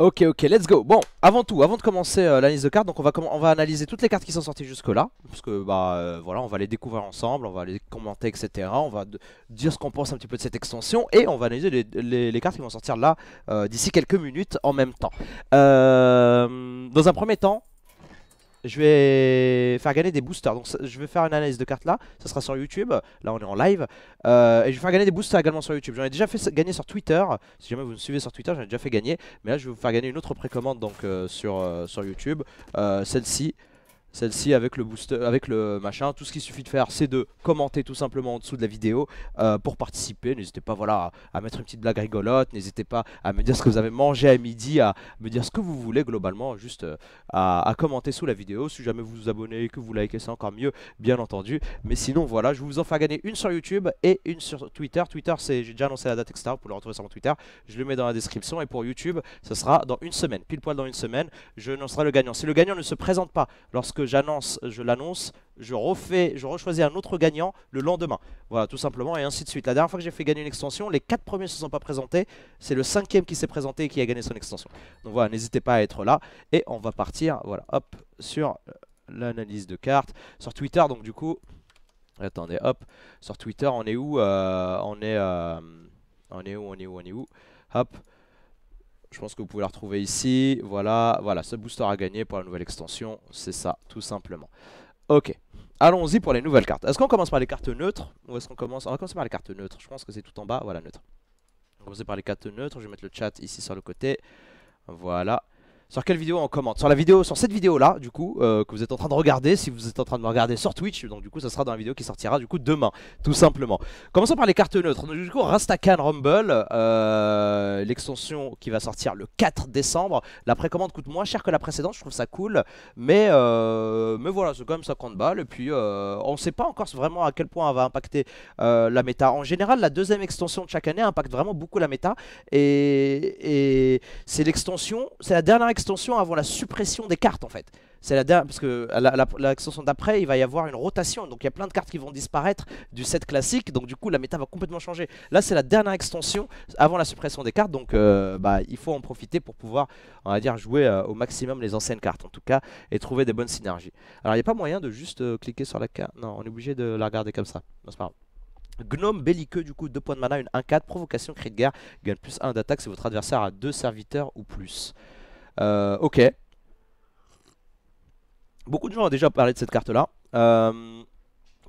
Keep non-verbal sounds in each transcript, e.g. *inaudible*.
Ok, ok, let's go. Bon, avant tout, avant de commencer euh, l'analyse de cartes, donc on va, on va analyser toutes les cartes qui sont sorties jusque-là. Parce que, bah, euh, voilà, on va les découvrir ensemble, on va les commenter, etc. On va dire ce qu'on pense un petit peu de cette extension. Et on va analyser les, cartes qui vont sortir là, euh, d'ici quelques minutes en même temps. dans un premier temps, je vais faire gagner des boosters. Donc je vais faire une analyse de cartes là, ça sera sur YouTube, là on est en live. Euh, et je vais faire gagner des boosters également sur YouTube. J'en ai déjà fait gagner sur Twitter, si jamais vous me suivez sur Twitter, j'en ai déjà fait gagner. Mais là je vais vous faire gagner une autre précommande donc euh, sur, euh, sur YouTube, celle-ci. Celle-ci avec le booster, avec le machin, tout ce qu'il suffit de faire c'est de commenter tout simplement en dessous de la vidéo euh, pour participer. N'hésitez pas voilà, à, mettre une petite blague rigolote, n'hésitez pas à me dire ce que vous avez mangé à midi, à me dire ce que vous voulez globalement, juste euh, à, commenter sous la vidéo. Si jamais vous vous abonnez et que vous likez, c'est encore mieux, bien entendu. Mais sinon voilà, je vous en fais gagner une sur YouTube et une sur Twitter. Twitter, c'est j'ai déjà annoncé la date, etc. Vous pouvez le retrouver sur mon Twitter, je le mets dans la description. Et pour YouTube, ce sera dans une semaine, pile poil dans une semaine, je lancerai le gagnant. Si le gagnant ne se présente pas lorsque j'annonce, je l'annonce, je refais, je rechoisis un autre gagnant le lendemain. Voilà, tout simplement, et ainsi de suite. La dernière fois que j'ai fait gagner une extension, les quatre premiers ne se sont pas présentés. C'est le cinquième qui s'est présenté et qui a gagné son extension. Donc voilà, n'hésitez pas à être là. Et on va partir, voilà, hop, sur euh, l'analyse de cartes. Sur Twitter, donc du coup... Attendez, hop. Sur Twitter, on est où euh, On est... Euh, on est où On est où On est où Hop. Je pense que vous pouvez la retrouver ici. Voilà, voilà, ce booster à gagner pour la nouvelle extension, c'est ça, tout simplement. Ok, allons-y pour les nouvelles cartes. Est-ce qu'on commence par les cartes neutres ou est-ce qu'on commence On va commencer par les cartes neutres. Je pense que c'est tout en bas, voilà, neutre. On va commencer par les cartes neutres. Je vais mettre le chat ici sur le côté. Voilà. Sur quelle vidéo on commente Sur la vidéo, sur cette vidéo là, du coup, euh, que vous êtes en train de regarder, si vous êtes en train de me regarder sur Twitch, donc du coup, ça sera dans la vidéo qui sortira du coup demain, tout simplement. Commençons par les cartes neutres. du coup, Rastakan Rumble, euh, l'extension qui va sortir le 4 décembre. La précommande coûte moins cher que la précédente, je trouve ça cool, mais euh, voilà, c'est quand même 50 balles. Et puis, on ne sait pas encore vraiment à quel point elle va impacter la méta. En général, la deuxième extension de chaque année impacte vraiment beaucoup la méta, et, et c'est l'extension, c'est la dernière extension extension avant la suppression des cartes en fait. C'est la dernière, parce que l'extension la, d'après, il va y avoir une rotation, donc il y a plein de cartes qui vont disparaître du set classique, donc du coup la méta va complètement changer. Là c'est la dernière extension avant la suppression des cartes, donc euh, bah, il faut en profiter pour pouvoir, on va dire, jouer euh, au maximum les anciennes cartes en tout cas, et trouver des bonnes synergies. Alors il n'y a pas moyen de juste euh, cliquer sur la carte, non on est obligé de la regarder comme ça, non c'est pas grave. Gnome belliqueux du coup 2 points de mana, une 1-4, provocation, cri de guerre, gagne plus 1 d'attaque si votre adversaire a 2 serviteurs ou plus. Euh, ok. Beaucoup de gens ont déjà parlé de cette carte là. Euh,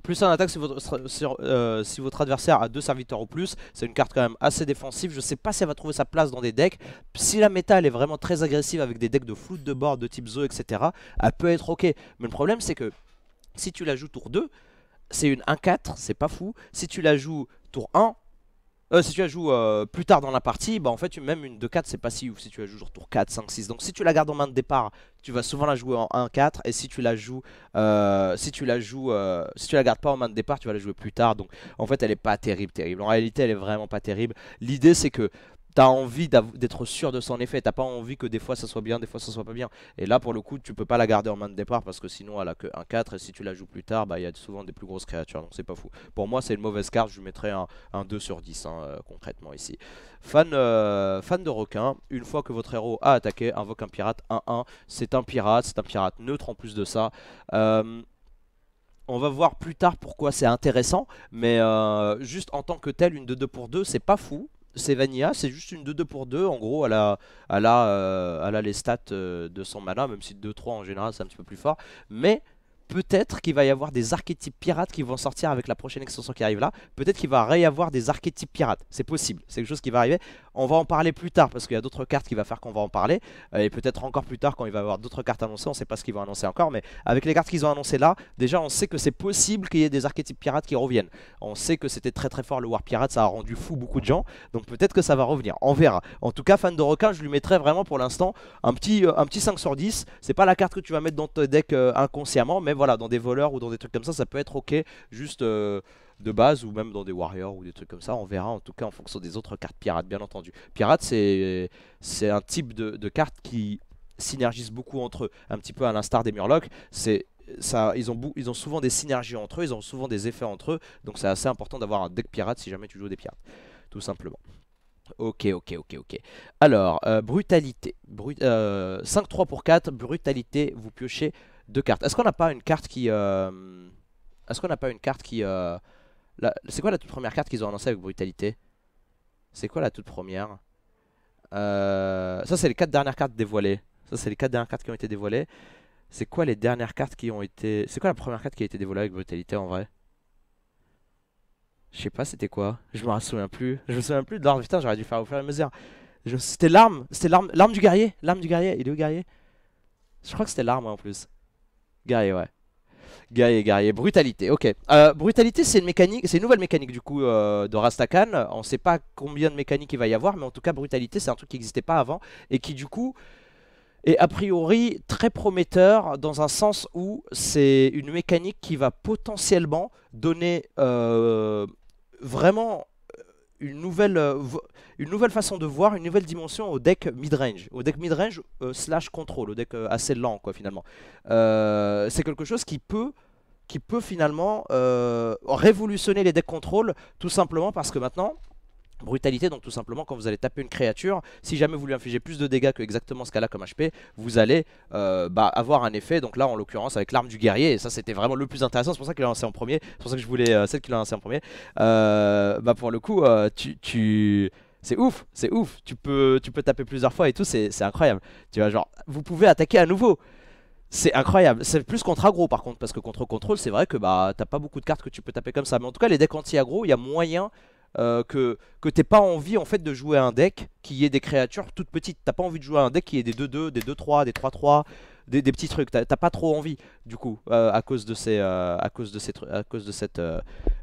plus un attaque euh, si votre, votre adversaire a deux serviteurs ou plus. C'est une carte quand même assez défensive. Je sais pas si elle va trouver sa place dans des decks. Si la méta elle est vraiment très agressive avec des decks de floute de bord, de type Zo, etc. Elle peut être ok. Mais le problème c'est que si tu la joues tour 2, c'est une 1-4, c'est pas fou. Si tu la joues tour 1, euh, si tu la joues euh, plus tard dans la partie, bah en fait, même une 2-4, c'est pas si ouf si tu la joues genre tour 4, 5, 6. Donc si tu la gardes en main de départ, tu vas souvent la jouer en 1-4. Et si tu la joues, euh, si tu la joues, si tu la gardes pas en main de départ, tu vas la jouer plus tard. Donc en fait, elle est pas terrible, terrible. En réalité, elle est vraiment pas terrible. L'idée, c'est que t'as envie d'être sûr de son effet, t'as pas envie que des fois ça soit bien, des fois ça soit pas bien. Et là pour le coup tu peux pas la garder en main de départ parce que sinon elle a que un 4 et si tu la joues plus tard bah il y a souvent des plus grosses créatures donc c'est pas fou. Pour moi c'est une mauvaise carte, je lui mettrais un, 2 sur 10 hein, euh, concrètement ici. Fan, euh, fan de requin, une fois que votre héros a attaqué, invoque un pirate 1-1, c'est un pirate, c'est un pirate neutre en plus de ça. Euh, on va voir plus tard pourquoi c'est intéressant, mais juste en tant que tel, une de 2 pour 2, c'est pas fou, c'est Vanilla, c'est juste une 2-2 pour 2 en gros, elle a, elle a euh, les stats euh, de son mana, même si 2-3 en général c'est un petit peu plus fort, mais peut-être qu'il va y avoir des archétypes pirates qui vont sortir avec la prochaine extension qui arrive là. Peut-être qu'il va y avoir des archétypes pirates. C'est possible, c'est quelque chose qui va arriver. On va en parler plus tard parce qu'il y a d'autres cartes qui va faire qu'on va en parler. Euh, et peut-être encore plus tard quand il va y avoir d'autres cartes annoncées. On ne sait pas ce qu'ils vont annoncer encore. Mais avec les cartes qu'ils ont annoncées là, déjà on sait que c'est possible qu'il y ait des archétypes pirates qui reviennent. On sait que c'était très très fort le War Pirate. Ça a rendu fou beaucoup de gens. Donc peut-être que ça va revenir. On verra. En tout cas, fan de requin, je lui mettrai vraiment pour l'instant un petit, euh, un petit 5 sur 10. C'est pas la carte que tu vas mettre dans ton deck euh, inconsciemment voilà, dans des voleurs ou dans des trucs comme ça, ça peut être ok, juste euh, de base, ou même dans des warriors ou des trucs comme ça, on verra en tout cas en fonction des autres cartes pirates, bien entendu. Pirates, c'est un type de, cartes qui synergise beaucoup entre eux, un petit peu à l'instar des Murlocs, c'est ça, ils, ont ils ont souvent des synergies entre eux, ils ont souvent des effets entre eux, donc c'est assez important d'avoir un deck pirate si jamais tu joues des pirates, tout simplement. Ok, ok, ok, ok. Alors, euh, brutalité. Brut 5-3 euh, pour 4, brutalité, vous piochez deux cartes. Est-ce qu'on n'a pas une carte qui... Euh, est-ce qu'on n'a pas une carte qui... Euh, c'est quoi la toute première carte qu'ils ont annoncée avec Brutalité C'est quoi la toute première euh, Ça, c'est les quatre dernières cartes dévoilées. Ça, c'est les quatre dernières cartes qui ont été dévoilées. C'est quoi les dernières cartes qui ont été... C'est quoi la première carte qui a été dévoilée avec Brutalité, en vrai Je sais pas, c'était quoi Je me souviens plus. Je me souviens plus de l'arme. Putain, j'aurais dû faire au fur et à mesure. C'était l'arme. C'était l'arme du guerrier. L'arme du guerrier. Il est où, guerrier Je crois que c'était l'arme, en plus. Guerrier, ouais. Guerrier, guerrier. Brutalité, ok. Euh, brutalité, c'est une, mécanique, c'est une nouvelle mécanique du coup euh, de Rastakan. On sait pas combien de mécaniques il va y avoir, mais en tout cas, brutalité, c'est un truc qui n'existait pas avant et qui du coup est a priori très prometteur dans un sens où c'est une mécanique qui va potentiellement donner euh, vraiment une nouvelle, euh, une nouvelle façon de voir, une nouvelle dimension au deck mid-range au deck mid-range euh, slash contrôle, au deck euh, assez lent quoi finalement. c'est quelque chose qui peut, qui peut finalement révolutionner les decks contrôle, tout simplement parce que maintenant, Brutalité, donc tout simplement, quand vous allez taper une créature, si jamais vous lui infligez plus de dégâts que exactement ce qu'elle a comme HP, vous allez euh, bah, avoir un effet, donc là en l'occurrence avec l'arme du guerrier, et ça c'était vraiment le plus intéressant, c'est pour ça qu'il a lancé en premier, c'est pour ça que je voulais euh, celle qu'il a lancé en premier, euh, bah pour le coup, tu... tu... C'est ouf, c'est ouf, tu peux, tu peux taper plusieurs fois et tout, c'est incroyable. Tu vois, genre, vous pouvez attaquer à nouveau. C'est incroyable, c'est plus contre aggro par contre, parce que contre contrôle, c'est vrai que bah t'as pas beaucoup de cartes que tu peux taper comme ça. Mais en tout cas, les decks anti-aggro, il y a moyen euh, que, que t'es pas envie en fait de jouer un deck qui ait des créatures toutes petites. T'as pas envie de jouer un deck qui ait des 2-2, des 2-3, des 3-3, des, des, petits trucs. T'as pas trop envie du coup euh, à cause de ces, euh, à cause de à cause de cette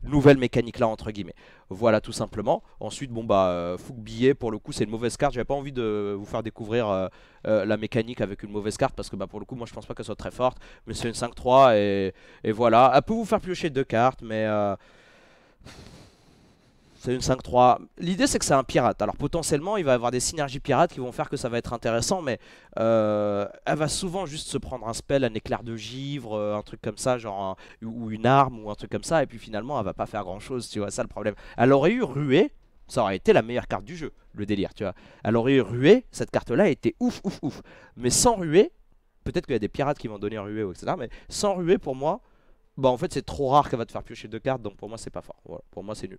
nouvelle mécanique là entre guillemets. Voilà tout simplement. Ensuite bon bah billet pour le coup c'est une mauvaise carte. J'avais pas envie de vous faire découvrir la mécanique avec une mauvaise carte parce que bah pour le coup moi je pense pas qu'elle soit très forte. Mais c'est une 5-3 et, et, voilà. Elle peut vous faire piocher deux cartes mais c'est une 5-3. L'idée, c'est que c'est un pirate. Alors, potentiellement, il va avoir des synergies pirates qui vont faire que ça va être intéressant, mais euh, elle va souvent juste se prendre un spell, un éclair de givre, euh, un truc comme ça, genre, ou une arme, ou un truc comme ça, et puis finalement, elle va pas faire grand-chose, tu vois, ça le problème. Elle aurait eu ruée, ça aurait été la meilleure carte du jeu, le délire, tu vois. Elle aurait eu ruée, cette carte-là était ouf, ouf, ouf. Mais sans ruée, peut-être qu'il y a des pirates qui vont donner ruée, etc., mais sans ruée, pour moi, bah en fait, c'est trop rare qu'elle va te faire piocher deux cartes, donc pour moi, c'est pas fort. pour moi, c'est nul.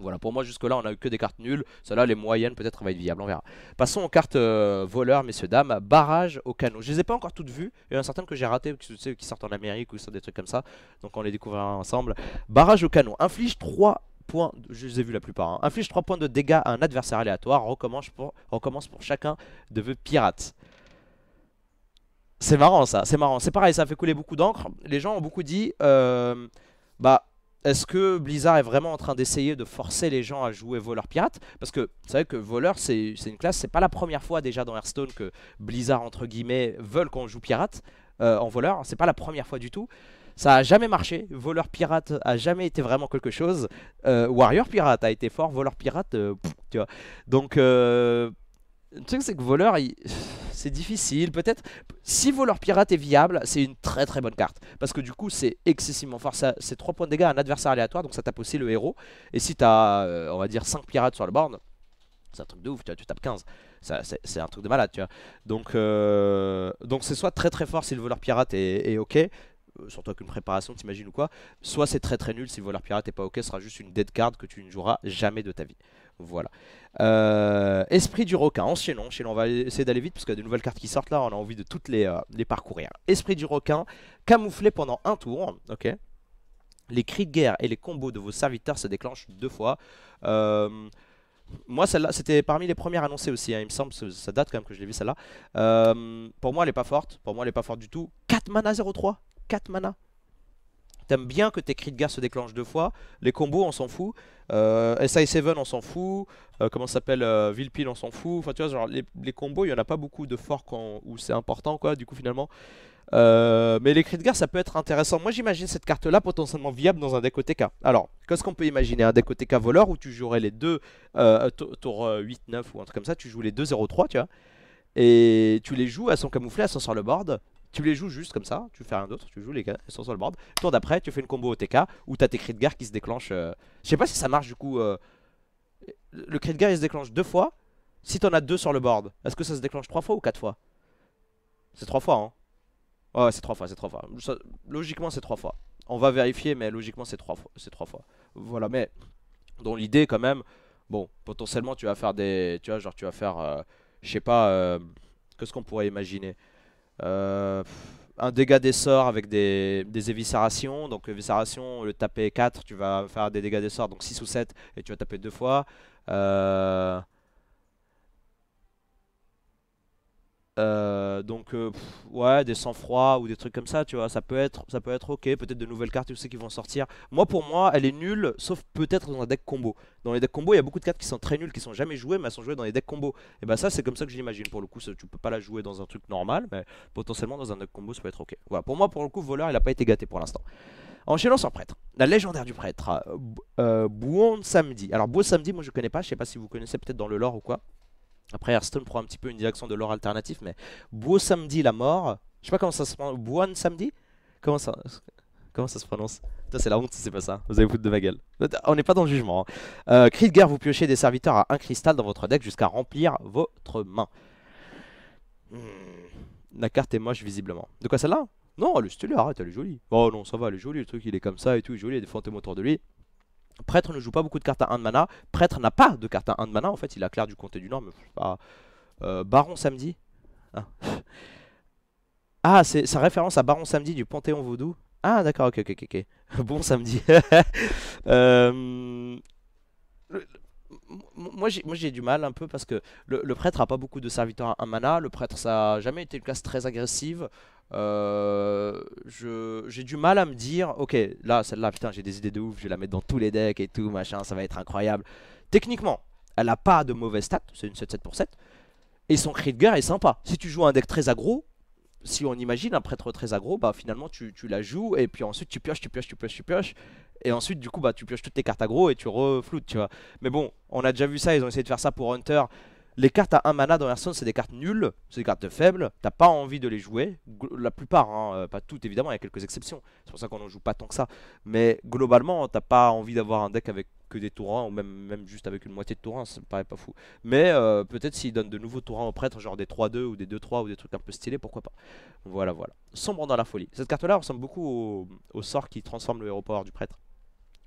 Voilà, pour moi jusque-là, on a eu que des cartes nulles. Celle-là, les moyennes, peut-être, va être viable, on verra. Passons aux cartes euh, voleurs, messieurs, dames. Barrage au canot. Je les ai pas encore toutes vues. Il y en a certaines que j'ai ratées, qui, qui sortent en Amérique ou des trucs comme ça. Donc on les découvrira ensemble. Barrage au canot. Inflige 3 points, je les ai vus la plupart. Hein. Inflige 3 points de dégâts à un adversaire aléatoire. Recommence pour, chacun de vœux pirates. C'est marrant ça, c'est marrant. C'est pareil, ça fait couler beaucoup d'encre. Les gens ont beaucoup dit... Euh, bah est-ce que Blizzard est vraiment en train d'essayer de forcer les gens à jouer voleur pirate Parce que c'est vrai que voleur, c'est une classe, c'est pas la première fois déjà dans Hearthstone que Blizzard, entre guillemets, veulent qu'on joue pirate euh, en voleur. C'est pas la première fois du tout. Ça a jamais marché. Voleur pirate a jamais été vraiment quelque chose. Euh, Warrior pirate a été fort. Voleur pirate, euh, tu vois. Donc le truc c'est que voleur, c'est difficile peut-être. Si voleur pirate est viable, c'est une très très bonne carte. Parce que du coup c'est excessivement fort, c'est 3 points de dégâts à un adversaire aléatoire, donc ça tape aussi le héros. Et si t'as, euh, on va dire, 5 pirates sur le board, c'est un truc de ouf, tu, tapes 15. C'est un truc de malade, tu vois. Donc euh, donc c'est soit très très fort si le voleur pirate est, est ok, euh, surtout avec préparation, t'imagines ou quoi. Soit c'est très très nul si le voleur pirate est pas ok, ce sera juste une dead card que tu ne joueras jamais de ta vie. Voilà. Euh, Esprit du requin, nom, chez on va essayer d'aller vite parce qu'il y a de nouvelles cartes qui sortent là, on a envie de toutes les, euh, les parcourir. Esprit du requin, camouflé pendant un tour, ok. Les cris de guerre et les combos de vos serviteurs se déclenchent deux fois. Euh, moi, celle-là, c'était parmi les premières annoncées aussi, hein, il me semble, ça date quand même que je l'ai vu celle-là. pour moi, elle est pas forte, pour moi, elle est pas forte du tout. 4 mana 0 4 mana T'aimes bien que tes cris de guerre se déclenchent deux fois. Les combos, on s'en fout. Euh, SI7, on s'en fout. Euh, comment ça s'appelle euh, on s'en fout. Enfin, tu vois, genre, les, les combos, il n'y en a pas beaucoup de forts où c'est important, quoi, du coup, finalement. Euh, mais les cris de guerre, ça peut être intéressant. Moi, j'imagine cette carte-là potentiellement viable dans un deck OTK. Alors, qu'est-ce qu'on peut imaginer Un deck OTK voleur où tu jouerais les deux, tour 8, 9 ou un truc comme ça, tu joues les 2 0-3, tu vois. Et tu les joues, à son camouflées, elles son sur le board tu les joues juste comme ça, tu fais rien d'autre, tu joues les gars sont sur le board. Tour d'après, tu fais une combo OTK où t'as tes cris de guerre qui se déclenchent. Euh. Je sais pas si ça marche du coup. Euh, le crit de guerre il se déclenche deux fois. Si t'en as deux sur le board, est-ce que ça se déclenche trois fois ou quatre fois C'est trois fois, hein Ouais, c'est trois fois, c'est trois fois. Logiquement, c'est trois fois. On va vérifier, mais logiquement, c'est trois fois. C'est trois fois. Voilà, mais dont l'idée quand même, bon, potentiellement, tu vas faire des, tu vois, genre, tu vas faire, euh, je sais pas, qu'est-ce qu'on pourrait imaginer euh, un dégât des avec des, des éviscérations. Donc éviscération, le taper 4, tu vas faire des dégâts des donc 6 ou 7, et tu vas taper deux fois. Euh, Euh, donc euh, ouais des sang froid ou des trucs comme ça tu vois ça peut être ça peut être ok peut-être de nouvelles cartes sais qui vont sortir moi pour moi elle est nulle sauf peut-être dans un deck combo dans les decks combo il y a beaucoup de cartes qui sont très nulles qui sont jamais jouées mais elles sont jouées dans les decks combo et bah ça c'est comme ça que j'imagine pour le coup tu peux pas la jouer dans un truc normal mais potentiellement dans un deck combo ça peut être ok voilà pour moi pour le coup voleur il a pas été gâté pour l'instant Enchaînons sur prêtre. La légendaire du prêtre. Euh, euh samedi. Alors Bouon samedi, moi je connais pas. Je sais pas si vous connaissez peut-être dans le lore ou quoi. Après Hearthstone prend un petit peu une direction de l'or alternatif, mais Beau Samedi la mort. Je sais pas comment ça se prononce. Buon Samedi Comment ça Comment ça se prononce c'est la honte si c'est pas ça. Vous avez foutu de ma gueule. On n'est pas dans le jugement. Hein. Euh, de guerre, vous piochez des serviteurs à un cristal dans votre deck jusqu'à remplir votre main. Hmm. La carte est moche visiblement. De quoi celle-là Non, elle est stylée, arrête, elle est jolie. Oh non, ça va, elle est jolie, le truc il est comme ça et tout, il est joli, il y a des fantômes autour de lui. Prêtre ne joue pas beaucoup de cartes à 1 de mana. Prêtre n'a pas de cartes à 1 de mana. En fait, il a clair du comté du Nord, mais pas. Euh, Baron Samedi hein. *laughs* Ah, c'est sa référence à Baron Samedi du Panthéon Vaudou. Ah, d'accord, ok, ok, ok. *laughs* Bon samedi. *laughs* euh moi j'ai du mal un peu parce que le, prêtre a pas beaucoup de serviteurs à mana, le prêtre ça a jamais été une classe très agressive. Euh, j'ai du mal à me dire, ok là celle-là putain j'ai des idées de ouf, je vais la mettre dans tous les decks et tout machin, ça va être incroyable. Techniquement, elle a pas de mauvaise stats, c'est une 7-7 pour 7. Et son cri de guerre est sympa. Si tu joues un deck très aggro, si on imagine un prêtre très agro, bah finalement tu, tu la joues et puis ensuite tu pioches, tu pioches, tu pioches, tu pioches. Et ensuite, du coup, bah, tu pioches toutes tes cartes aggro et tu refloutes, tu vois. Mais bon, on a déjà vu ça, ils ont essayé de faire ça pour Hunter. Les cartes à 1 mana dans Hearthstone, c'est des cartes nulles, c'est des cartes faibles, t'as pas envie de les jouer, la plupart, hein, euh, pas toutes évidemment, il y a quelques exceptions, c'est pour ça qu'on en joue pas tant que ça, mais globalement, t'as pas envie d'avoir un deck avec que des tours ou même, même juste avec une moitié de tour ça me paraît pas fou. Mais euh, peut-être s'ils donnent de nouveaux tours 1 aux prêtres, genre des 3-2 ou des 2-3 ou des trucs un peu stylés, pourquoi pas. Voilà, voilà. Sombre dans la folie. Cette carte-là ressemble beaucoup au, au sort qui transforme le héros power du prêtre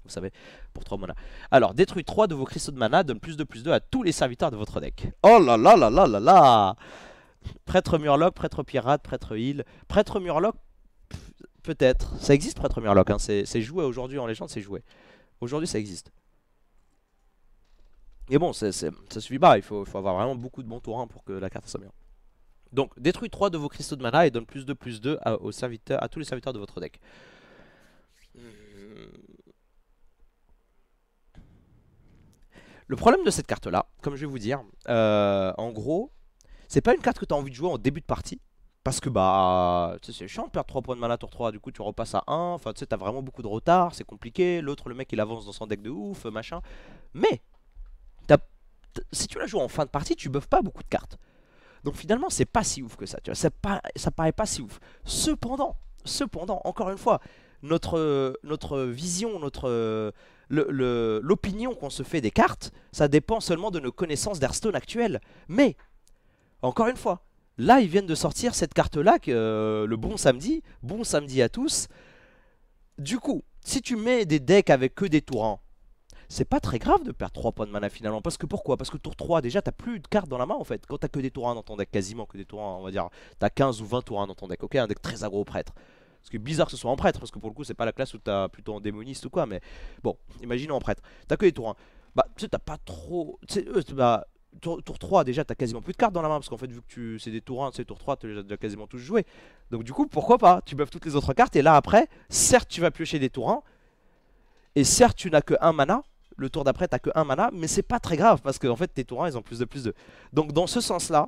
vous savez, pour 3 mana. Alors, détruit 3 de vos cristaux de mana, donne plus de plus 2 à tous les serviteurs de votre deck. Oh là là là là là là Prêtre Murloc, prêtre pirate, prêtre heal. Prêtre Murloc, peut-être. Ça existe, prêtre Murloc, hein. c'est joué aujourd'hui en légende, c'est joué. Aujourd'hui, ça existe. Et bon, ça suffit pas, il faut, avoir vraiment beaucoup de bons tours pour que la carte soit bien. Donc, détruit 3 de vos cristaux de mana et donne plus de plus 2 aux serviteurs, à tous les serviteurs de votre deck. Le problème de cette carte là, comme je vais vous dire, euh, en gros, c'est pas une carte que tu as envie de jouer en début de partie. Parce que bah, c'est chiant de perdre 3 points de mana tour 3, du coup tu repasses à 1, enfin tu sais, t'as vraiment beaucoup de retard, c'est compliqué, l'autre le mec il avance dans son deck de ouf, machin. Mais, si tu la joues en fin de partie, tu buffes pas beaucoup de cartes. Donc finalement, c'est pas si ouf que ça, tu vois, ça, pas, ça paraît pas si ouf. Cependant, cependant, encore une fois, notre, notre vision, notre, l'opinion qu'on se fait des cartes, ça dépend seulement de nos connaissances d'Hearthstone actuelles. Mais, encore une fois, là ils viennent de sortir cette carte-là, que euh, le bon samedi, bon samedi à tous. Du coup, si tu mets des decks avec que des tourants, c'est pas très grave de perdre 3 points de mana finalement. Parce que pourquoi Parce que tour 3, déjà, t'as plus de cartes dans la main en fait. Quand t'as que des tourants dans ton deck, quasiment que des tourants, on va dire, t'as 15 ou 20 tourants dans ton deck, ok Un deck très agro prêtre. Parce que bizarre que ce soit en prêtre, parce que pour le coup, c'est pas la classe où t'as plutôt démoniste ou quoi, mais bon, imaginons en prêtre. T'as que les tour Bah, tu sais, t'as pas trop. Bah, tour, 3, déjà, t'as quasiment plus de cartes dans la main, parce qu'en fait, vu que tu c'est des tours 1, c'est tour 3, tu déjà quasiment tous joué Donc, du coup, pourquoi pas Tu buffes toutes les autres cartes, et là, après, certes, tu vas piocher des tours et certes, tu n'as que un mana. Le tour d'après, t'as que un mana, mais c'est pas très grave, parce que en fait, tes tours ils ont plus de plus de. Donc, dans ce sens-là,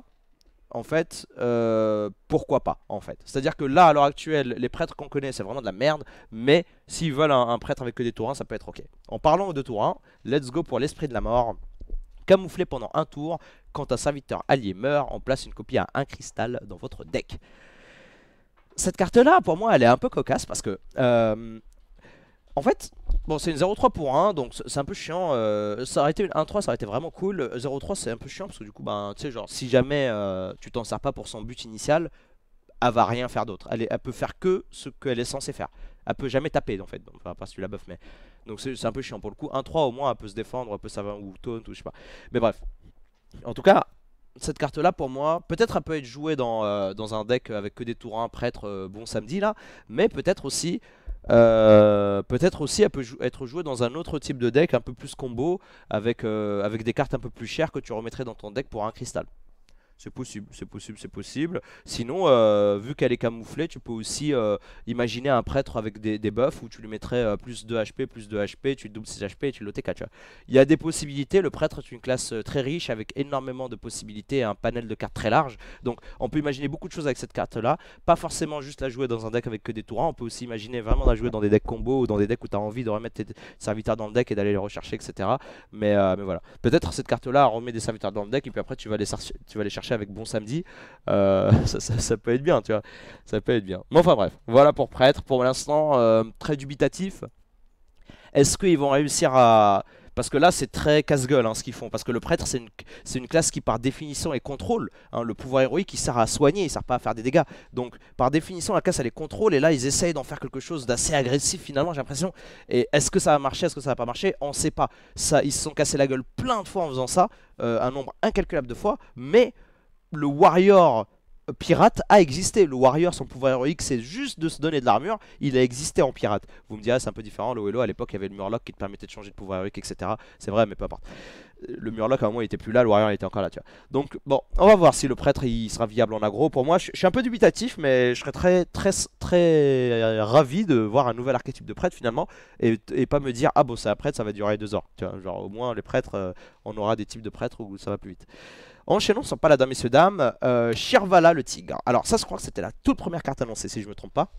en fait, euh, pourquoi pas, en fait. C'est-à-dire que là, à l'heure actuelle, les prêtres qu'on connaît, c'est vraiment de la merde, mais s'ils veulent un, prêtre avec que des tourins, ça peut être ok. En parlant de tourins, let's go pour l'esprit de la mort. Camouflé pendant un tour, quand un serviteur allié meurt, on place une copie à un cristal dans votre deck. Cette carte-là, pour moi, elle est un peu cocasse parce que euh, en fait, bon, c'est une 0-3 pour 1, donc c'est un peu chiant. Euh, ça aurait été 1-3, ça aurait été vraiment cool. 0-3, c'est un peu chiant parce que du coup, ben, tu sais, genre, si jamais euh, tu t'en sers pas pour son but initial, elle va rien faire d'autre. Elle, peut faire que ce qu'elle est censée faire. Elle peut jamais taper, en fait. Enfin, pas si tu la buff, mais. Donc c'est un peu chiant pour le coup. 1-3, au moins, elle peut se défendre, elle peut savoir, ou taunt, ou je sais pas. Mais bref. En tout cas, cette carte là pour moi, peut-être elle peut être jouée dans, euh, dans un deck avec que des tours 1 prêtre bon samedi là, mais peut-être aussi euh, peut-être aussi elle peut être jouée dans un autre type de deck, un peu plus combo, avec, euh, avec des cartes un peu plus chères que tu remettrais dans ton deck pour un cristal. C'est possible, c'est possible, c'est possible. Sinon, euh, vu qu'elle est camouflée, tu peux aussi euh, imaginer un prêtre avec des, des buffs où tu lui mettrais euh, plus de HP, plus de HP, tu doubles 6 HP et tu le Il y a des possibilités. Le prêtre est une classe très riche avec énormément de possibilités et un panel de cartes très large. Donc, on peut imaginer beaucoup de choses avec cette carte-là. Pas forcément juste la jouer dans un deck avec que des tourants. On peut aussi imaginer vraiment la jouer dans des decks combo ou dans des decks où tu as envie de remettre tes serviteurs dans le deck et d'aller les rechercher, etc. Mais, mais voilà. Peut-être cette carte-là, remet des serviteurs dans le deck et puis après, tu vas les, tu vas les chercher avec Bon Samedi, euh, *laughs* ça, peut être bien, tu vois. Ça peut être bien. Mais enfin bref, voilà pour Prêtre. Pour l'instant, euh, très dubitatif. Est-ce qu'ils vont réussir à... Parce que là, c'est très casse-gueule hein, ce qu'ils font. Parce que le prêtre, c'est une, une, classe qui, par définition, est contrôle. Hein. le pouvoir héroïque, il sert à soigner, il sert pas à faire des dégâts. Donc, par définition, la classe, elle est contrôle. Et là, ils essayent d'en faire quelque chose d'assez agressif, finalement, j'ai l'impression. Et est-ce que ça va marcher Est-ce que ça va pas marcher On sait pas. Ça, ils se sont cassés la gueule plein de fois en faisant ça. Euh, un nombre incalculable de fois. Mais le warrior euh, pirate a existé. Le warrior, son pouvoir héroïque, c'est juste de se donner de l'armure. Il a existé en pirate. Vous me direz, c'est un peu différent. Le Hello, à l'époque, il y avait le murloc qui te permettait de changer de pouvoir héroïque, etc. C'est vrai, mais peu importe. Euh, le murloc, à un moment, il était plus là. Le warrior, il était encore là, tu Donc, bon, on va voir si le prêtre, il sera viable en agro Pour moi, je suis un peu dubitatif, mais je serais très, très, très euh, ravi de voir un nouvel archétype de prêtre, finalement. Et, pas me dire, ah bon, c'est un prêtre, ça va durer deux heures. genre, au moins, les prêtres, on aura des types de prêtres où ça va plus vite. Enchaînons sans paladin, messieurs, dames. Euh, Shirvala, le tigre. Alors, ça, je crois que c'était la toute première carte annoncée, si je me trompe pas.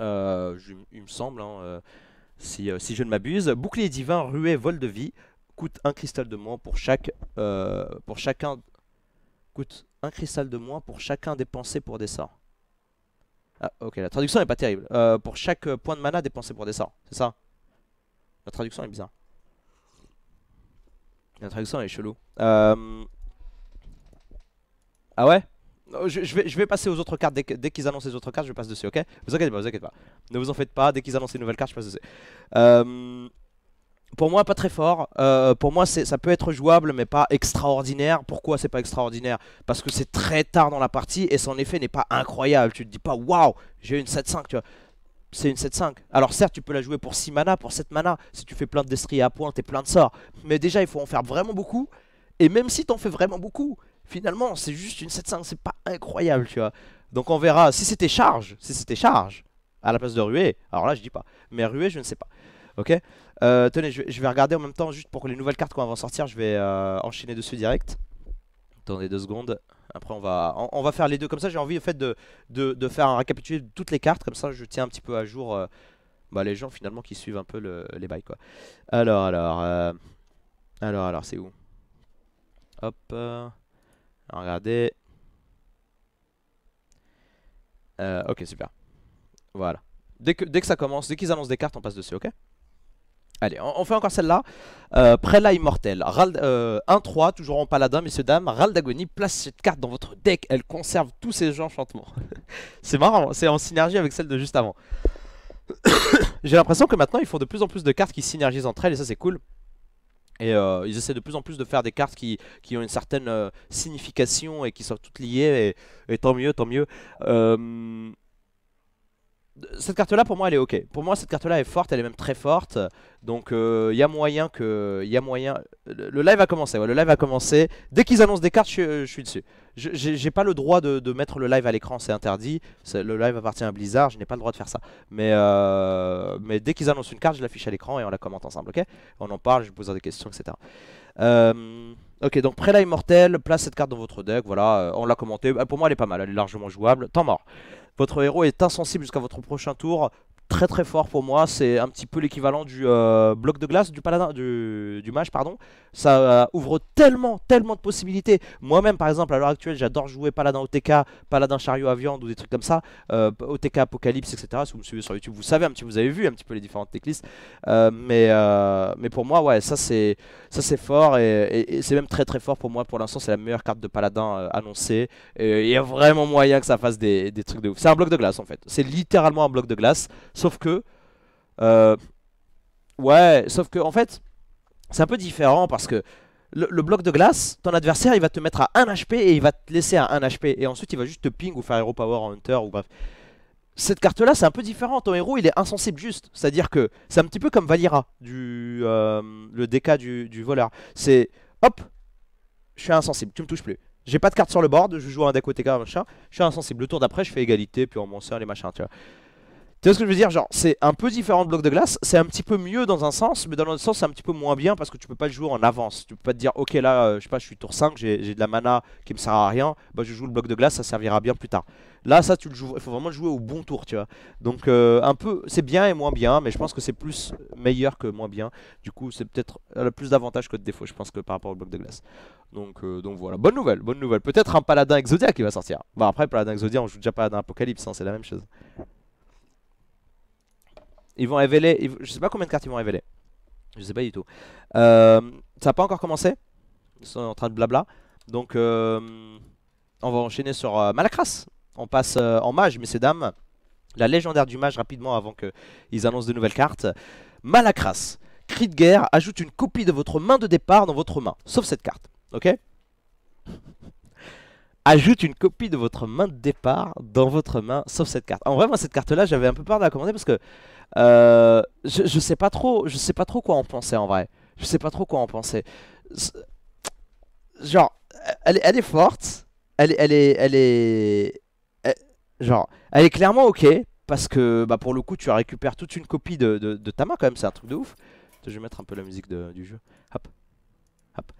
Euh, il me semble, hein, euh, euh, si, je ne m'abuse. Bouclier divin, ruée, vol de vie. Coûte un cristal de moins pour chaque. pour chacun. Coûte un cristal de moins pour chacun dépensé pour des sorts. Ah, ok, la traduction n'est pas terrible. pour chaque point de mana dépensé pour des sorts, c'est ça La traduction est bizarre. La traduction est chelou. Euh, ah ouais je, vais, je, vais, passer aux autres cartes. Dès, dès qu'ils annoncent les autres cartes, je passe dessus, ok Vous inquiétez pas, vous inquiétez pas. Ne vous en faites pas. Dès qu'ils annoncent les nouvelles cartes, je passe dessus. Euh, pour moi, pas très fort. Euh, pour moi, ça peut être jouable, mais pas extraordinaire. Pourquoi c'est pas extraordinaire Parce que c'est très tard dans la partie et son effet n'est pas incroyable. Tu te dis pas, waouh, j'ai une 7-5, tu vois c'est une 7-5. Alors certes, tu peux la jouer pour 6 mana, pour 7 mana, si tu fais plein de destriers à pointe et plein de sorts. Mais déjà, il faut en faire vraiment beaucoup. Et même si t'en fais vraiment beaucoup, finalement c'est juste une 7-5, c'est pas incroyable, tu vois. Donc on verra, si c'était charge, si c'était charge, à la place de ruée, alors là je dis pas, mais ruée je ne sais pas. Ok euh, Tenez, je vais, regarder en même temps, juste pour les nouvelles cartes qu'on va sortir, je vais euh, enchaîner dessus direct. Attendez deux secondes. Après on va, on, va faire les deux comme ça, j'ai envie en fait de, de, faire un récapitulé de toutes les cartes, comme ça je tiens un petit peu à jour euh, bah, les gens finalement qui suivent un peu les bails quoi. Alors alors, alors alors c'est où Hop Regardez. Euh, ok, super. Voilà. Dès que, dès que ça commence, dès qu'ils annoncent des cartes, on passe dessus, ok Allez, on, fait encore celle-là. Euh, Prela Immortel. 1-3, euh, toujours en paladin, messieurs, dames. d'agonie, place cette carte dans votre deck. Elle conserve tous ses enchantements. *laughs* c'est marrant, hein. c'est en synergie avec celle de juste avant. *coughs* J'ai l'impression que maintenant, ils font de plus en plus de cartes qui synergisent entre elles, et ça, c'est cool. Et euh, ils essaient de plus en plus de faire des cartes qui, ont une certaine euh, signification et qui sont toutes liées, et, tant mieux, tant mieux. Euh, cette carte là pour moi elle est ok. Pour moi cette carte là est forte, elle est même très forte. Donc il euh, y a moyen que. Y a moyen... Le live a commencé, ouais, le live a commencé. Dès qu'ils annoncent des cartes, je, suis dessus. J'ai pas le droit de, mettre le live à l'écran, c'est interdit. Le live appartient à Blizzard, je n'ai pas le droit de faire ça. Mais, euh, mais dès qu'ils annoncent une carte, je l'affiche à l'écran et on la commente ensemble, ok On en parle, je pose des questions, etc. Euh, ok, donc Prélat Immortel, place cette carte dans votre deck, voilà, on l'a commenté. Pour moi elle est pas mal, elle est largement jouable. tant mort. Votre héros est insensible jusqu'à votre prochain tour très très fort pour moi. C'est un petit peu l'équivalent du euh, bloc de glace du paladin, du, du mage, pardon. Ça euh, ouvre tellement, tellement de possibilités. Moi-même, par exemple, à l'heure actuelle, j'adore jouer paladin OTK, paladin chariot à viande ou des trucs comme ça. Euh, OTK, apocalypse, etc. Si vous me suivez sur YouTube, vous savez un petit peu, vous avez vu un petit peu les différentes techlists. mais, mais pour moi, ouais, ça c'est ça c'est fort et, c'est même très très fort pour moi. Pour l'instant, c'est la meilleure carte de paladin annoncée. Il y a vraiment moyen que ça fasse des, des trucs de ouf. C'est un bloc de glace en fait. C'est littéralement un bloc de glace. Sauf que... Euh, ouais, sauf que en fait, c'est un peu différent parce que le, bloc de glace, ton adversaire, il va te mettre à 1 HP et il va te laisser à 1 HP. Et ensuite, il va juste te ping ou faire Hero Power Hunter ou bref. Cette carte-là, c'est un peu différent. Ton héros, il est insensible juste. C'est-à-dire que c'est un petit peu comme Valira, du, euh, le DK du, voleur. C'est hop, je suis insensible, tu me touches plus. J'ai pas de carte sur le board, je joue un deck OTK, machin. Je suis insensible. Le tour d'après, je fais égalité, puis on m'en les machins, tu vois. Tu vois ce que je veux dire Genre, c'est un peu différent de bloc de glace, c'est un petit peu mieux dans un sens, mais dans l'autre sens, c'est un petit peu moins bien parce que tu peux pas le jouer en avance. Tu peux pas te dire, ok, là, euh, je sais pas, je suis tour 5, j'ai de la mana qui me sert à rien, bah je joue le bloc de glace, ça servira bien plus tard. Là, ça, tu le joues, il faut vraiment le jouer au bon tour, tu vois. Donc, euh, un peu, c'est bien et moins bien, mais je pense que c'est plus meilleur que moins bien. Du coup, c'est peut-être plus d'avantages que de défauts, je pense, que par rapport au bloc de glace. Donc, euh, donc voilà, bonne nouvelle, bonne nouvelle. Peut-être un paladin Exodia qui va sortir. Bon après, paladin Exodia, on joue déjà paladin Apocalypse, hein, c'est la même chose. Ils vont révéler. Je sais pas combien de cartes ils vont révéler. Je sais pas du tout. Euh, ça n'a pas encore commencé. Ils sont en train de blabla. Donc, euh, on va enchaîner sur euh, Malacras. Malakras. On passe en mage, messieurs, dames. La légendaire du mage, rapidement, avant qu'ils annoncent de nouvelles cartes. Malakras. Cri de guerre, ajoute une copie de votre main de départ dans votre main. Sauf cette carte. Ok *laughs* Ajoute une copie de votre main de départ dans votre main, sauf cette carte. En vrai, moi, cette carte-là, j'avais un peu peur de la commander parce que euh, je, sais pas trop, je sais pas trop quoi en penser en vrai. Je sais pas trop quoi en penser. Genre, elle, elle est forte, elle, elle est, elle est, genre, elle est clairement ok parce que bah pour le coup tu récupères toute une copie de, de, ta main quand même, c'est un truc de ouf. Je vais mettre un peu la musique du jeu. Hop, hop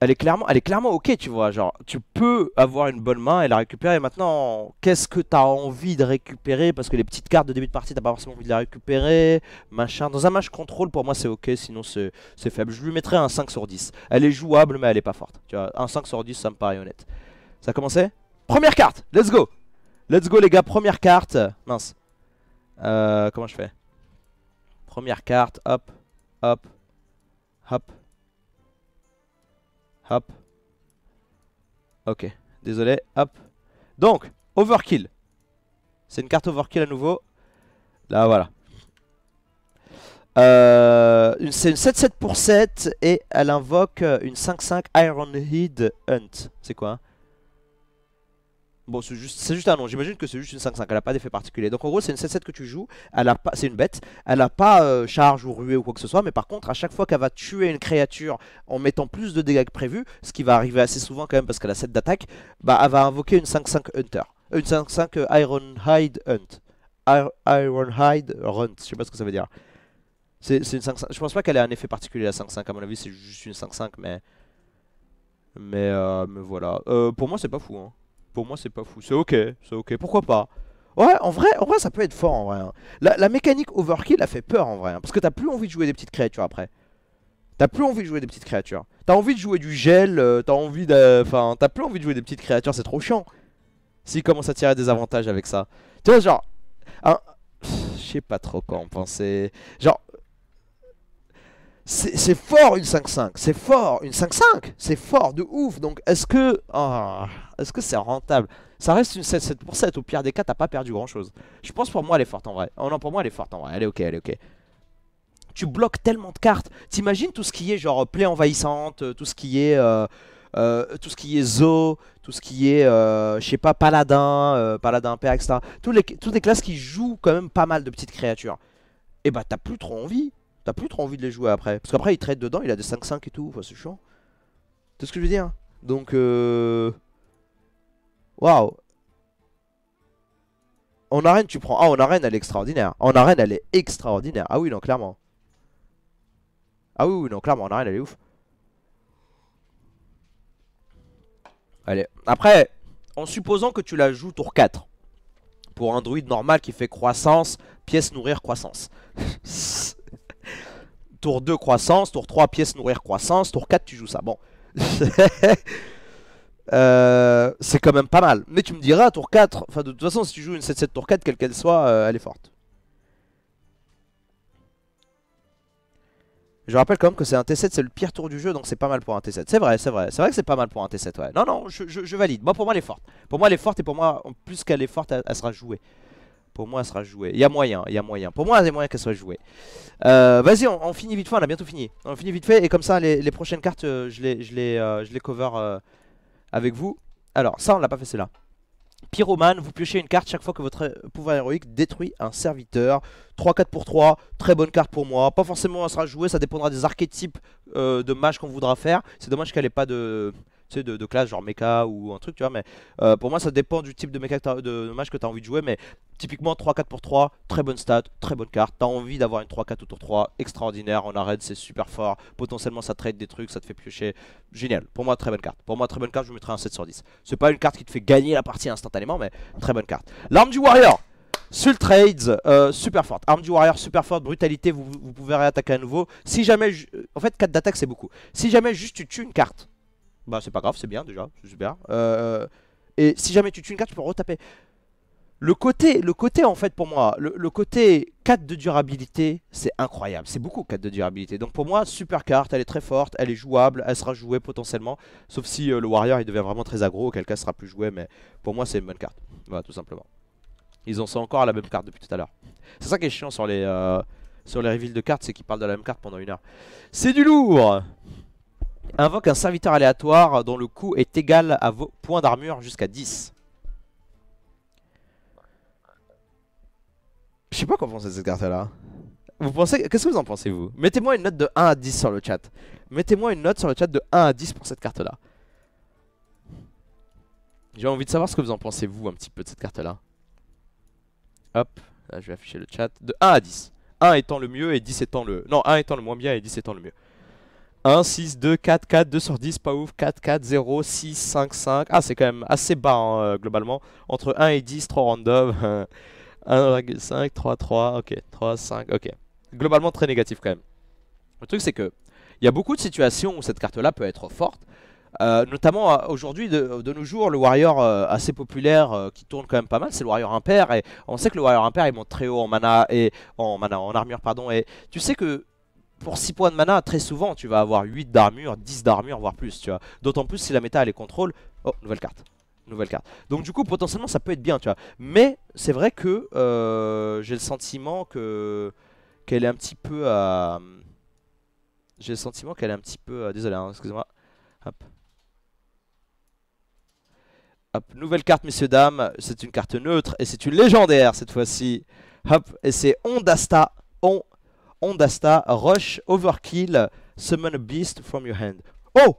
elle est clairement, elle est clairement ok, tu vois. Genre, tu peux avoir une bonne main et la récupérer. Maintenant, qu'est-ce que t'as envie de récupérer Parce que les petites cartes de début de partie, t'as pas forcément envie de la récupérer, machin. Dans un match contrôle, pour moi, c'est ok. Sinon, c'est faible. Je lui mettrais un 5 sur 10. Elle est jouable, mais elle est pas forte. Tu vois, un 5 sur 10, ça me paraît honnête. Ça a commencé Première carte. Let's go. Let's go, les gars. Première carte. Mince. Euh, comment je fais Première carte. Hop, hop, hop. Hop. Ok, désolé. Hop. Donc, Overkill. C'est une carte Overkill à nouveau. Là, voilà. Euh, c'est une 7-7 pour 7 et elle invoque euh, une 5-5 Iron Head Hunt. C'est quoi hein Bon, c'est juste, juste, un nom. J'imagine que c'est juste une 5-5. Elle n'a pas d'effet particulier. Donc, en gros, c'est une 7-7 que tu joues. a c'est une bête. Elle n'a pas euh, charge ou ruée ou quoi que ce soit. Mais par contre, à chaque fois qu'elle va tuer une créature en mettant plus de dégâts que prévu, ce qui va arriver assez souvent quand même parce qu'elle a 7 d'attaque, bah, elle va invoquer une 5-5 Hunter. une 5-5 euh, Ironhide Hunt. Ironhide Runt. Je sais pas ce que ça veut dire. C'est, une Je pense pas qu'elle ait un effet particulier, la 5-5. À mon avis, c'est juste une 5-5. Mais. Mais, euh, mais voilà. pour moi, c'est pas fou. Hein pour moi c'est pas fou. C'est ok, c'est ok, pourquoi pas Ouais, en vrai, en vrai, ça peut être fort en vrai. Hein. La, mécanique overkill a fait peur en vrai. Hein, parce que t'as plus envie de jouer des petites créatures après. T'as plus envie de jouer des petites créatures. T'as envie de jouer du gel, euh, t'as envie de. Enfin, t'as plus envie de jouer des petites créatures, c'est trop chiant. S'ils commence à tirer des avantages avec ça. Tu vois, genre. je sais pas trop quoi en penser. Genre, c'est fort une 5-5, c'est fort une 5-5, c'est fort de ouf. Donc est-ce que ah, est-ce que c'est rentable Ça reste une 7-7 pour 7, au pire des cas t'as pas perdu grand chose. Je pense pour moi elle est forte en vrai. Oh non pour moi elle est forte en vrai, elle est ok, elle est ok. Tu bloques tellement de cartes, t'imagines tout ce qui est genre euh, play envahissante, euh, tout ce qui est... Euh, tout ce qui est Zo, tout ce qui est, je sais pas, Paladin, Paladin Père, etc. Toutes les, toutes les classes qui jouent quand même pas mal de petites créatures. Et eh bah ben, t'as plus trop envie. T'as plus trop envie de les jouer après. Parce qu'après, il traite dedans, il a des 5-5 et tout. c'est chiant. C'est ce que je veux dire Donc, euh... Waouh. En arène, tu prends... Ah, en arène, elle est extraordinaire. En arène, elle est extraordinaire. Ah oui, non, clairement. Ah oui, oui, non, clairement, en arène, elle est ouf. Allez. Après, en supposant que tu la joues tour 4. Pour un druide normal qui fait croissance, pièce nourrir croissance. *laughs* Tour 2, croissance. Tour 3, pièce nourrir, croissance. Tour 4, tu joues ça. Bon. *laughs* Euh, c'est quand même pas mal. Mais tu me diras, tour 4, enfin de toute façon, si tu joues une 7-7 tour 4, quelle qu'elle soit, euh, elle est forte. Je rappelle quand même que c'est un T7, c'est le pire tour du jeu, donc c'est pas mal pour un T7. C'est vrai, c'est vrai. C'est vrai que c'est pas mal pour un T7, ouais. Non, non, je, valide. Moi, pour moi, elle est forte. Pour moi, elle est forte, et pour moi, plus qu'elle est forte, elle sera jouée. Pour moi, elle sera jouée. Il y a moyen, il y a moyen. Pour moi, il y a moyen qu'elle soit jouée. Euh, vas-y, on, finit vite fait, on a bientôt fini. On finit vite fait, et comme ça, les, prochaines cartes, euh, je les, je les, euh, les cover avec vous. Alors, ça, on l'a pas fait, c'est là Pyromane, vous piochez une carte chaque fois que votre pouvoir héroïque détruit un serviteur. 3-4 pour 3, très bonne carte pour moi. Pas forcément, elle sera jouée, ça dépendra des archétypes de match qu'on voudra faire. C'est dommage qu'elle n'ait pas de tu sais, de, classe, genre mecha ou un truc, tu vois. Mais euh, pour moi, ça dépend du type de mecha de, match que tu as envie de jouer. Mais typiquement, 3-4 pour 3, très bonne stat, très bonne carte. tu as envie d'avoir une 3-4 autour tour 3, extraordinaire. En arrête c'est super fort. Potentiellement, ça trade des trucs, ça te fait piocher. Génial. Pour moi, très bonne carte. Pour moi, très bonne carte, je mettrai un 7 sur 10. C'est pas une carte qui te fait gagner la partie instantanément, mais très bonne carte. L'arme du Warrior. Sul Trades, euh, super forte. Arme du Warrior, super forte. Brutalité, vous, vous pouvez réattaquer à nouveau. Si jamais. En fait, 4 d'attaque, c'est beaucoup. Si jamais juste tu tues une carte bah c'est pas grave, c'est bien déjà, c'est super. Euh, et si jamais tu tues une carte, tu peux retaper. Le côté, le côté en fait pour moi, le, côté 4 de durabilité, c'est incroyable. C'est beaucoup 4 de durabilité. Donc pour moi, super carte, elle est très forte, elle est jouable, elle sera jouée potentiellement. Sauf si euh, le Warrior il devient vraiment très aggro, auquel cas sera plus joué. Mais pour moi, c'est une bonne carte. Voilà, tout simplement. Ils en sont encore à la même carte depuis tout à l'heure. C'est ça qui est chiant sur les, euh, sur les reveals de cartes, c'est qu'ils parlent de la même carte pendant une heure. C'est du lourd Invoque un serviteur aléatoire dont le coût est égal à vos points d'armure jusqu'à 10. Je sais pas qu'on pense de cette carte là. Vous pensez Qu'est-ce que vous en pensez vous Mettez-moi une note de 1 à 10 sur le chat. Mettez-moi une note sur le chat de 1 à 10 pour cette carte là. J'ai envie de savoir ce que vous en pensez vous un petit peu de cette carte là. Hop, là je vais afficher le chat. De 1 à 10. 1 étant le mieux et 10 étant le... Non, 1 étant le moins bien et 10 étant le mieux. 1, 6, 2, 4, 4, 2 sur 10, pas ouf, 4, 4, 0, 6, 5, 5. Ah, c'est quand même assez bas hein, euh, globalement. Entre 1 et 10, 3 random. 1,5, 3, 3, ok, 3, 5, ok. Globalement très négatif quand même. Le truc c'est que il y a beaucoup de situations où cette carte-là peut être forte. Euh, notamment aujourd'hui, de, nos jours, le Warrior euh, assez populaire qui tourne quand même pas mal, c'est le Warrior Impair. Et on sait que le Warrior Impair il monte très haut en mana et en mana en armure, pardon. Et tu sais que pour 6 points de mana, très souvent, tu vas avoir 8 d'armure, 10 d'armure, voire plus, tu vois. D'autant plus si la méta, elle est contrôle. Oh, nouvelle carte. Nouvelle carte. Donc du coup, potentiellement, ça peut être bien, tu vois. Mais c'est vrai que euh, j'ai le sentiment que qu'elle est un petit peu à... J'ai le sentiment qu'elle est un petit peu Désolé, hein, excusez-moi. Hop. Hop, nouvelle carte, messieurs, dames. C'est une carte neutre et c'est une légendaire cette fois-ci. Hop, et c'est Ondasta. On... Ondasta, Rush, Overkill, Summon a Beast from your hand. Oh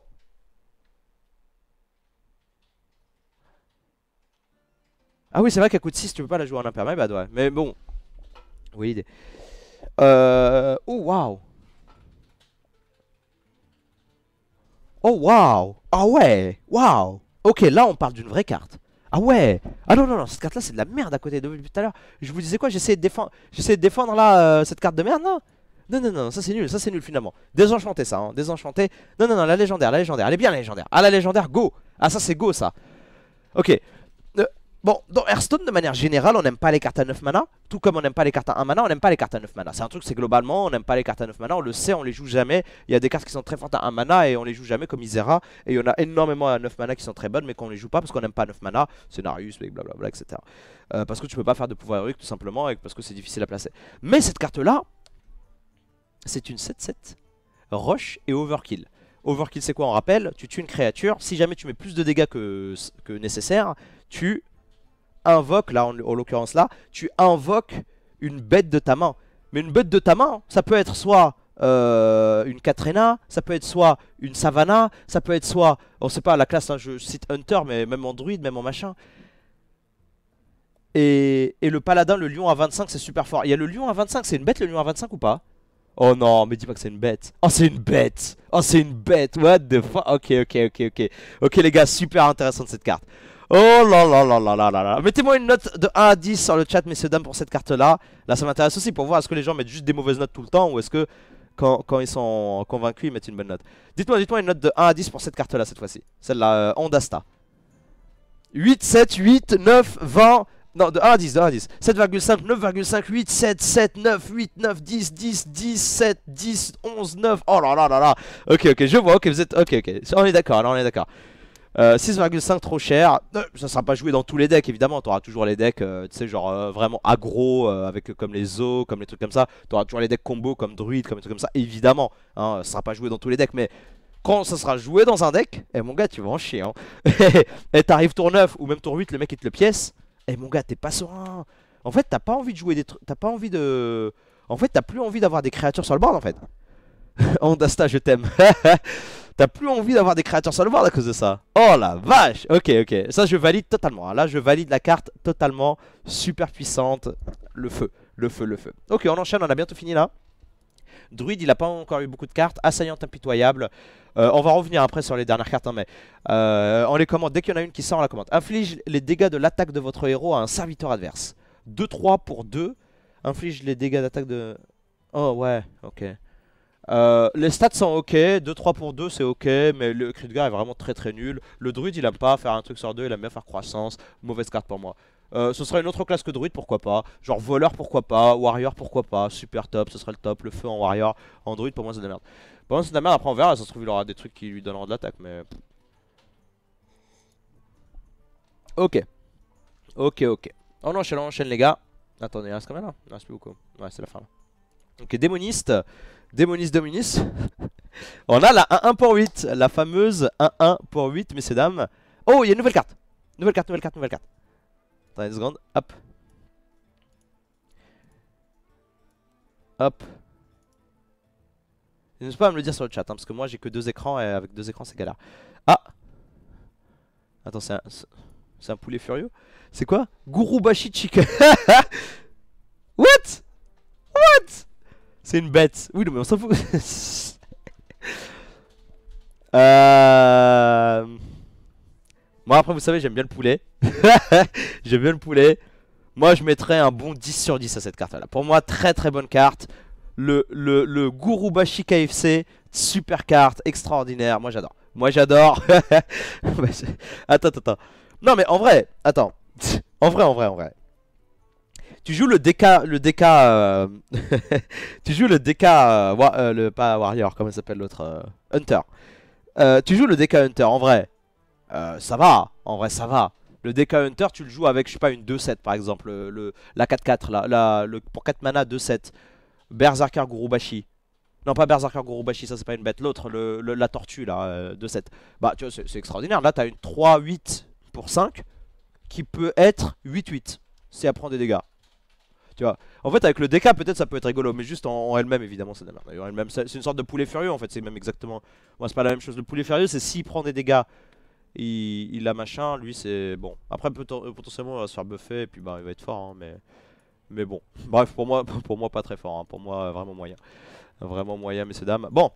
Ah oui, c'est vrai qu'à coup de 6, tu peux pas la jouer en imperméable, ouais. Mais bon. Oui, Euh... Oh, waouh Oh, waouh Ah ouais Waouh Ok, là, on parle d'une vraie carte. Ah ouais Ah non, non, non, cette carte-là, c'est de la merde à côté de depuis tout à l'heure. Je vous disais quoi J'essayais de défendre, de défendre là, euh, cette carte de merde, non non, non, non, ça c'est nul, ça c'est nul finalement. Désenchanté ça, hein, désenchanté. Non, non, non, la légendaire, la légendaire, elle est bien la légendaire. Ah, la légendaire, go Ah, ça c'est go ça. Ok, Bon, dans Hearthstone, de manière générale, on n'aime pas les cartes à 9 mana, tout comme on n'aime pas les cartes à 1 mana, on n'aime pas les cartes à 9 mana. C'est un truc, c'est globalement, on n'aime pas les cartes à 9 mana, on le sait, on les joue jamais. Il y a des cartes qui sont très fortes à 1 mana et on les joue jamais, comme Isera, et il y en a énormément à 9 mana qui sont très bonnes, mais qu'on les joue pas parce qu'on n'aime pas 9 mana, Scénarius, blablabla, etc. Euh, parce que tu peux pas faire de pouvoir héroïque tout simplement, et parce que c'est difficile à placer. Mais cette carte-là, c'est une 7-7, Rush et Overkill. Overkill c'est quoi on rappelle Tu tues une créature, si jamais tu mets plus de dégâts que, que nécessaire, tu invoques, là, en, l'occurrence là, tu invoques une bête de ta main. Mais une bête de ta main, ça peut être soit euh, une Katrina, ça peut être soit une Savannah, ça peut être soit, on sait pas, la classe, hein, je cite Hunter, mais même en druide, même en machin. Et, et le paladin, le lion à 25, c'est super fort. Il y a le lion à 25, c'est une bête le lion à 25 ou pas Oh non, mais dis pas que c'est une bête. Oh, c'est une bête. Oh, c'est une bête. What the fuck Ok, ok, ok, ok. Ok, les gars, super intéressante cette carte. Oh là là là là là là là Mettez-moi une note de 1 à 10 sur le chat, messieurs dames, pour cette carte-là. Là, ça m'intéresse aussi pour voir est-ce que les gens mettent juste des mauvaises notes tout le temps ou est-ce que quand, ils sont convaincus, ils mettent une bonne note. Dites-moi dites-moi une note de 1 à 10 pour cette carte-là, cette fois-ci. Celle-là, euh, 8, 7, 8, 9, 20... Non, de 1 à 10, 1 à 10. 7,5, 9,5, 8, 7, 7, 9, 8, 9, 10, 10, 10, 7, 10, 11, 9... Oh là là là là Ok, ok, je vois, ok, vous êtes... Ok, ok, on est d'accord, on est d'accord. 6,5 euh, trop cher. Euh, ça sera pas joué dans tous les decks évidemment. T'auras toujours les decks, euh, tu sais, genre vraiment agro, avec comme les zoos, comme les trucs comme ça. T'auras toujours les decks combo comme druide, comme les trucs comme ça. Évidemment, hein, ça sera pas joué dans tous les decks, mais quand ça sera joué dans un deck, eh mon gars, tu vas en chier. Hein. *laughs* et eh, t'arrives tour 9 ou même tour 8, le mec il te le pièce. Eh mon gars, t'es pas serein. En fait, t'as pas envie de jouer des trucs. T'as pas envie de. En fait, t'as plus envie d'avoir des créatures sur le board en fait. *laughs* dasta je t'aime. *laughs* T'as plus envie d'avoir des créatures voir à cause de ça. Oh la vache Ok, ok. Ça, je valide totalement. Là, je valide la carte totalement super puissante. Le feu, le feu, le feu. Ok, on enchaîne. On a bientôt fini là. Druide, il a pas encore eu beaucoup de cartes. Assaillante impitoyable. Euh, on va revenir après sur les dernières cartes, hein, mais euh, on les commande. Dès qu'il y en a une qui sort, on la commande. Inflige les dégâts de l'attaque de votre héros à un serviteur adverse. 2-3 pour 2. Inflige les dégâts d'attaque de... Oh ouais, ok. Euh, les stats sont ok, 2-3 pour 2 c'est ok, mais le gars est vraiment très très nul. Le druide il aime pas faire un truc sur deux, il aime bien faire croissance, mauvaise carte pour moi. Euh, ce serait une autre classe que druide, pourquoi pas. Genre voleur, pourquoi pas. Warrior, pourquoi pas. Super top, ce serait le top. Le feu en warrior. En druide, pour moi, c'est de la merde. Pour moi, c'est de la merde. Après, on verra. Ça se trouve, il aura des trucs qui lui donneront de l'attaque, mais. Ok. Ok, ok. Oh on enchaîne, on enchaîne, les gars. Attendez, il reste même là Il reste plus beaucoup. Ouais, c'est la fin là. Ok, démoniste. Démonis Dominis. *laughs* On a la 1-1 pour 8, la fameuse 1-1 pour 8, messieurs dames. Oh, il y a une nouvelle carte. Nouvelle carte, nouvelle carte, nouvelle carte. Attendez une seconde, hop. Hop. N'hésitez pas à me le dire sur le chat, hein, parce que moi j'ai que deux écrans et avec deux écrans c'est galère. Ah Attends, c'est un, poulet furieux C'est quoi Gurubashi Chicken *laughs* C'est une bête. Oui, mais on s'en fout. *laughs* Euh, moi, après, vous savez, j'aime bien le poulet. *laughs* j'aime bien le poulet. Moi, je mettrais un bon 10 sur 10 à cette carte-là. Pour moi, très très bonne carte. Le, le, le Gurubashi KFC, super carte, extraordinaire. Moi, j'adore. Moi, j'adore. *laughs* attends, attends, attends. Non, mais en vrai, attends. En vrai, en vrai, en vrai. Tu joues le DK, le DK, euh, *laughs* tu joues le DK, euh, euh, le pas Warrior, comment s'appelle l'autre, Hunter. tu joues le DK Hunter en vrai, ça va, en vrai ça va. Le DK Hunter, tu le joues avec, je sais pas, une 2-7 par exemple, le, la 4-4, là, la, le, pour 4 mana 2-7. Berserker Gurubashi. Non, pas Berserker Gurubashi, ça c'est pas une bête, l'autre, le, la tortue là, 2-7. Bah, tu vois, c'est extraordinaire. Là, t'as une 3-8 pour 5 qui peut être 8-8 si elle prend des dégâts. Tu vois, en fait, avec le DK, peut-être ça peut être rigolo, mais juste en, elle-même, évidemment, c'est même c'est une sorte de poulet furieux en fait, c'est même exactement. Moi, c'est pas la même chose. Le poulet furieux, c'est s'il prend des dégâts, il, il a machin, lui, c'est bon. Après, euh, potentiellement, il va se faire buffer et puis bah, il va être fort, hein, mais. Mais bon, *laughs* bref, pour moi, *laughs* pour moi pas très fort, hein, pour moi vraiment moyen. Vraiment moyen, messieurs, dames. Bon,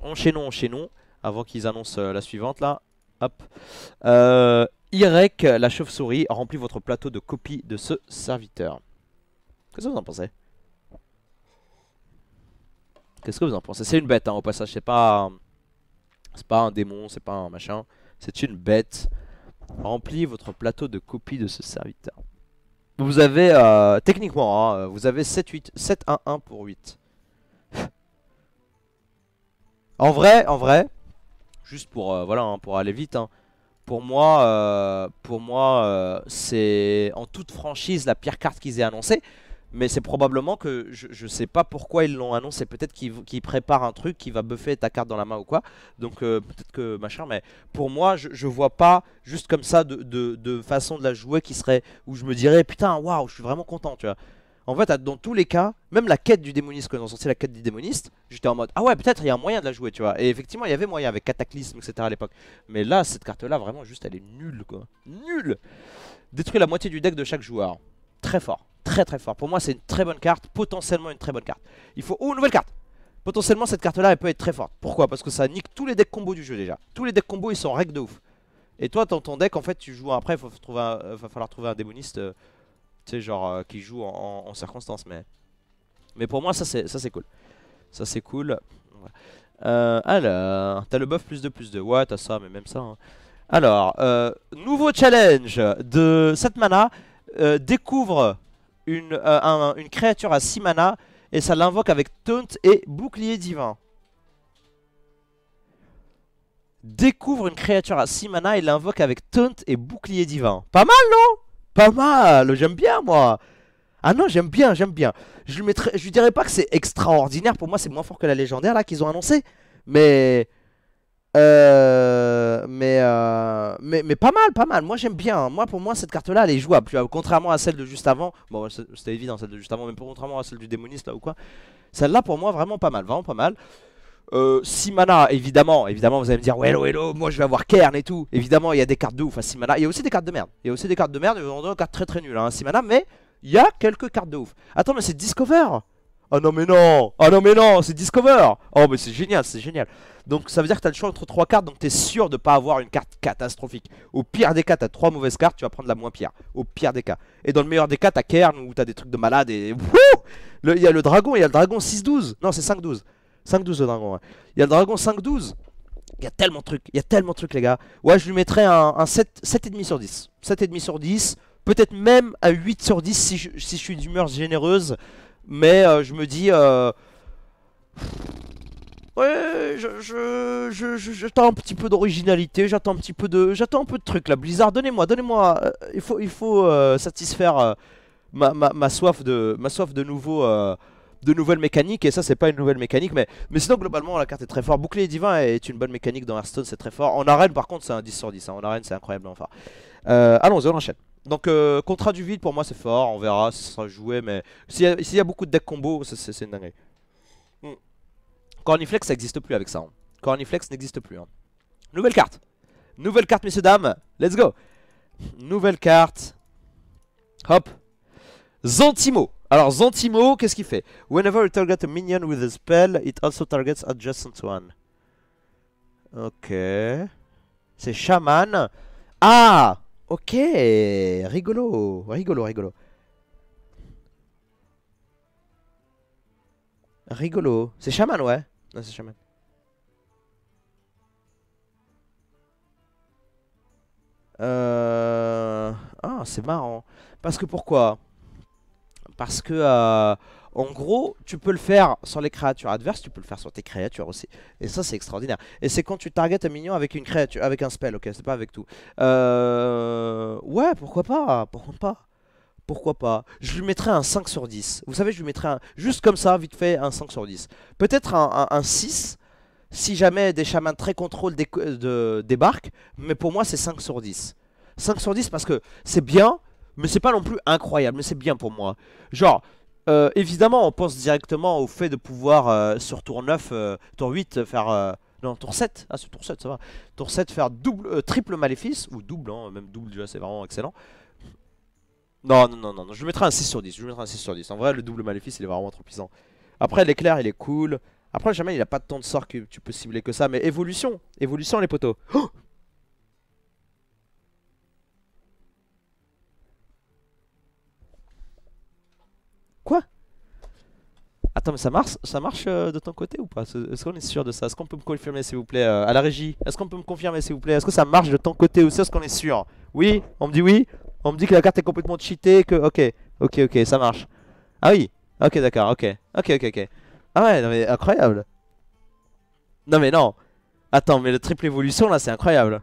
enchaînons, enchaînons, avant qu'ils annoncent euh, la suivante là. Hop. Irek, euh, la chauve-souris, remplit votre plateau de copies de ce serviteur. Qu'est-ce que vous en pensez Qu'est-ce que vous en pensez C'est une bête hein, au passage, c'est pas... C'est pas un démon, c'est pas un machin. C'est une bête. Remplis votre plateau de copies de ce serviteur. Vous avez, euh, techniquement, hein, euh, vous avez 7 7-1-1 pour 8. en vrai, en vrai, juste pour, euh, voilà, hein, pour aller vite, pour moi, pour moi c'est en toute franchise la pire carte qu'ils aient annoncée mais c'est probablement que je, ne sais pas pourquoi ils l'ont annoncé. Peut-être qu'ils préparent un truc qui va buffer ta carte dans la main ou quoi. Donc euh, peut-être que machin, mais pour moi, je, ne vois pas juste comme ça de, façon de la jouer qui serait où je me dirais putain, waouh, je suis vraiment content, tu vois. En fait, dans tous les cas, même la quête du démoniste, quand ils ont sorti la quête du démoniste, j'étais en mode ah ouais, peut-être il y a un moyen de la jouer, tu vois. Et effectivement, il y avait moyen avec Cataclysme, etc. à l'époque. Mais là, cette carte là, vraiment, juste elle est nulle quoi. Nulle Détruit la moitié du deck de chaque joueur très fort. Très très fort. Pour moi, c'est une très bonne carte, potentiellement une très bonne carte. Il faut... Oh, nouvelle carte Potentiellement, cette carte-là, elle peut être très forte. Pourquoi Parce que ça nique tous les decks combo du jeu déjà. Tous les decks combo ils sont règles de ouf. Et toi, dans ton deck, en fait, tu joues après, trouver il euh, va falloir trouver un démoniste, euh, tu sais, genre, euh, qui joue en, circonstance. Mais, mais pour moi, ça, c'est cool. Ça, c'est cool. Euh, alors, t'as le buff plus 2, plus 2. Ouais, t'as ça, mais même ça. Hein. Alors, nouveau challenge de cette mana. Euh, découvre une, euh, une, créature à 6 mana et ça l'invoque avec taunt et bouclier divin. Découvre une créature à 6 mana et l'invoque avec taunt et bouclier divin. Pas mal, non Pas mal, j'aime bien moi. Ah non, j'aime bien, j'aime bien. Je lui, dirais pas que c'est extraordinaire, pour moi c'est moins fort que la légendaire là qu'ils ont annoncé. Mais euh, mais, euh, mais, mais, pas mal, pas mal. Moi j'aime bien. Hein. Moi pour moi cette carte-là elle est jouable. contrairement à celle de juste avant, bon c'était évident celle de juste avant, mais contrairement à celle du démoniste là ou quoi, celle-là pour moi vraiment pas mal, vraiment pas mal. Euh, mana évidemment, évidemment, vous allez me dire, ouais, hello, hello, moi je vais avoir kern et tout. Évidemment, il y a des cartes de ouf à Simana. Il y a aussi des cartes de merde. Il y a aussi des cartes de merde, il y a des cartes très très nulles hein, à hein, Simana, mais il y a quelques cartes de ouf. Attends, mais c'est Discover Oh non, mais non Oh non, mais non, c'est Discover Oh, mais c'est génial, c'est génial. Donc ça veut dire que tu as le choix entre 3 cartes, donc tu es sûr de ne pas avoir une carte catastrophique. Au pire des cas, tu as 3 mauvaises cartes, tu vas prendre la moins pire. Au pire des cas. Et dans le meilleur des cas, tu as Cairn où tu as des trucs de malade et... *laughs* Il y a le dragon, il y a le dragon 6-12. Non, c'est 5-12. 5-12 le dragon, ouais. Il y a le dragon 5-12. Il y a tellement de trucs, il y a tellement de trucs les gars. Ouais, je lui mettrais un, 7, 7,5 sur 10. 7,5 sur 10, peut-être même à 8 sur 10 si je, suis d'humeur généreuse. Mais euh, je me dis... Euh... Ouais, je, j'attends un petit peu d'originalité, j'attends un petit peu de, j'attends un peu de trucs là. Blizzard, donnez-moi, donnez-moi. Euh, il faut, il faut euh, satisfaire euh, ma, soif de, ma soif de nouveau, de nouvelles mécaniques. Et ça, c'est pas une nouvelle mécanique, mais, mais sinon globalement, la carte est très forte. Bouclier divin est une bonne mécanique dans Hearthstone, c'est très fort. En arène, par contre, c'est un 10 sur 10. Hein. En arène, c'est incroyable, enfin. allons on enchaîne. Donc contrat du vide pour moi c'est fort, on verra si ça sera joué mais s'il y, a beaucoup de deck combo c'est une dinguerie. Corniflex, ça n'existe plus avec ça. Hein. Corniflex n'existe plus. Hein. Nouvelle carte. Nouvelle carte, messieurs, dames. Let's go. Nouvelle carte. Hop. Zantimo. Alors, Zantimo, qu'est-ce qu'il fait Whenever you target a minion with a spell, it also targets adjacent one. Ok. C'est Shaman. Ah Ok Rigolo Rigolo, rigolo. Rigolo. C'est Shaman, ouais. Non, c'est jamais Euh... Ah, c'est marrant. Parce que pourquoi Parce que, euh, en gros, tu peux le faire sur les créatures adverses, tu peux le faire sur tes créatures aussi. Et ça, c'est extraordinaire. Et c'est quand tu targetes un minion avec une créature, avec un spell, ok C'est pas avec tout. Euh... Ouais, pourquoi pas Pourquoi pas pourquoi pas. Je lui mettrais un 5 sur 10. Vous savez, je lui mettrais un, juste comme ça, vite fait, un 5 sur 10. Peut-être un, 6, si jamais des chamans très contrôle débarquent, mais pour moi, c'est 5 sur 10. 5 sur 10 parce que c'est bien, mais c'est pas non plus incroyable, mais c'est bien pour moi. Genre, euh, évidemment, on pense directement au fait de pouvoir, euh, sur tour 9, euh, tour 8, faire... Non, tour 7. Ah, c'est tour 7, ça va. Tour 7, faire double, triple maléfice, ou double, hein, même double c'est vraiment excellent. Non, non, non, non, je mettrai un 6 sur 10. Je mettrai un 6 sur 10. En vrai, le double maléfice, il est vraiment trop puissant. Après, l'éclair, il est cool. Après, jamais il a pas tant de sorts que tu peux cibler que ça. Mais évolution, évolution, les poteaux. *gasps* Quoi Attends, mais ça marche, ça marche euh, de ton côté ou pas Est-ce qu'on est sûr de ça Est-ce qu'on peut me confirmer, s'il vous plaît, euh, à la régie Est-ce qu'on peut me confirmer, s'il vous plaît Est-ce que ça marche de ton côté ou est-ce qu'on est sûr Oui On me dit oui on me dit que la carte est complètement cheatée, que... Ok, ok, ok, ça marche. Ah oui Ok, d'accord, ok. Ok, ok, ok. Ah ouais, non mais incroyable. Non mais non. Attends, mais la triple évolution là, c'est incroyable.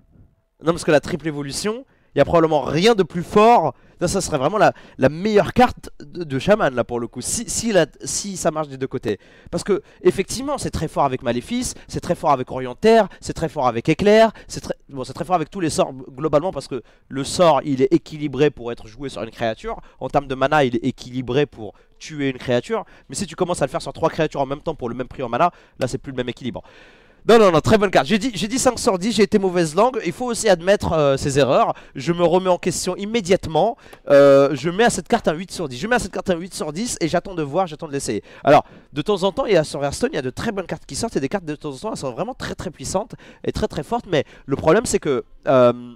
Non, parce que la triple évolution, il y a probablement rien de plus fort ça serait vraiment la, meilleure carte de, Chaman Shaman, là, pour le coup, si, si, ça marche des deux côtés. Parce que, effectivement, c'est très fort avec Maléfice, c'est très fort avec Orientaire, c'est très fort avec Éclair, c'est très, très fort avec tous les sorts, globalement, parce que le sort, il est équilibré pour être joué sur une créature. En termes de mana, il est équilibré pour tuer une créature. Mais si tu commences à le faire sur trois créatures en même temps pour le même prix en mana, là, c'est plus le même équilibre. Non, non, non, très bonne carte. J'ai dit, dit 5 sur 10, j'ai été mauvaise langue. Il faut aussi admettre ses euh, erreurs. Je me remets en question immédiatement. Euh, je mets à cette carte un 8 sur 10. Je mets à cette carte un 8 sur 10 et j'attends de voir, j'attends de l'essayer. Alors, de temps en temps, il y a sur Hearthstone, il y a de très bonnes cartes qui sortent. Et des cartes de temps en temps, elles sont vraiment très très puissantes et très très fortes. Mais le problème, c'est que... Euh,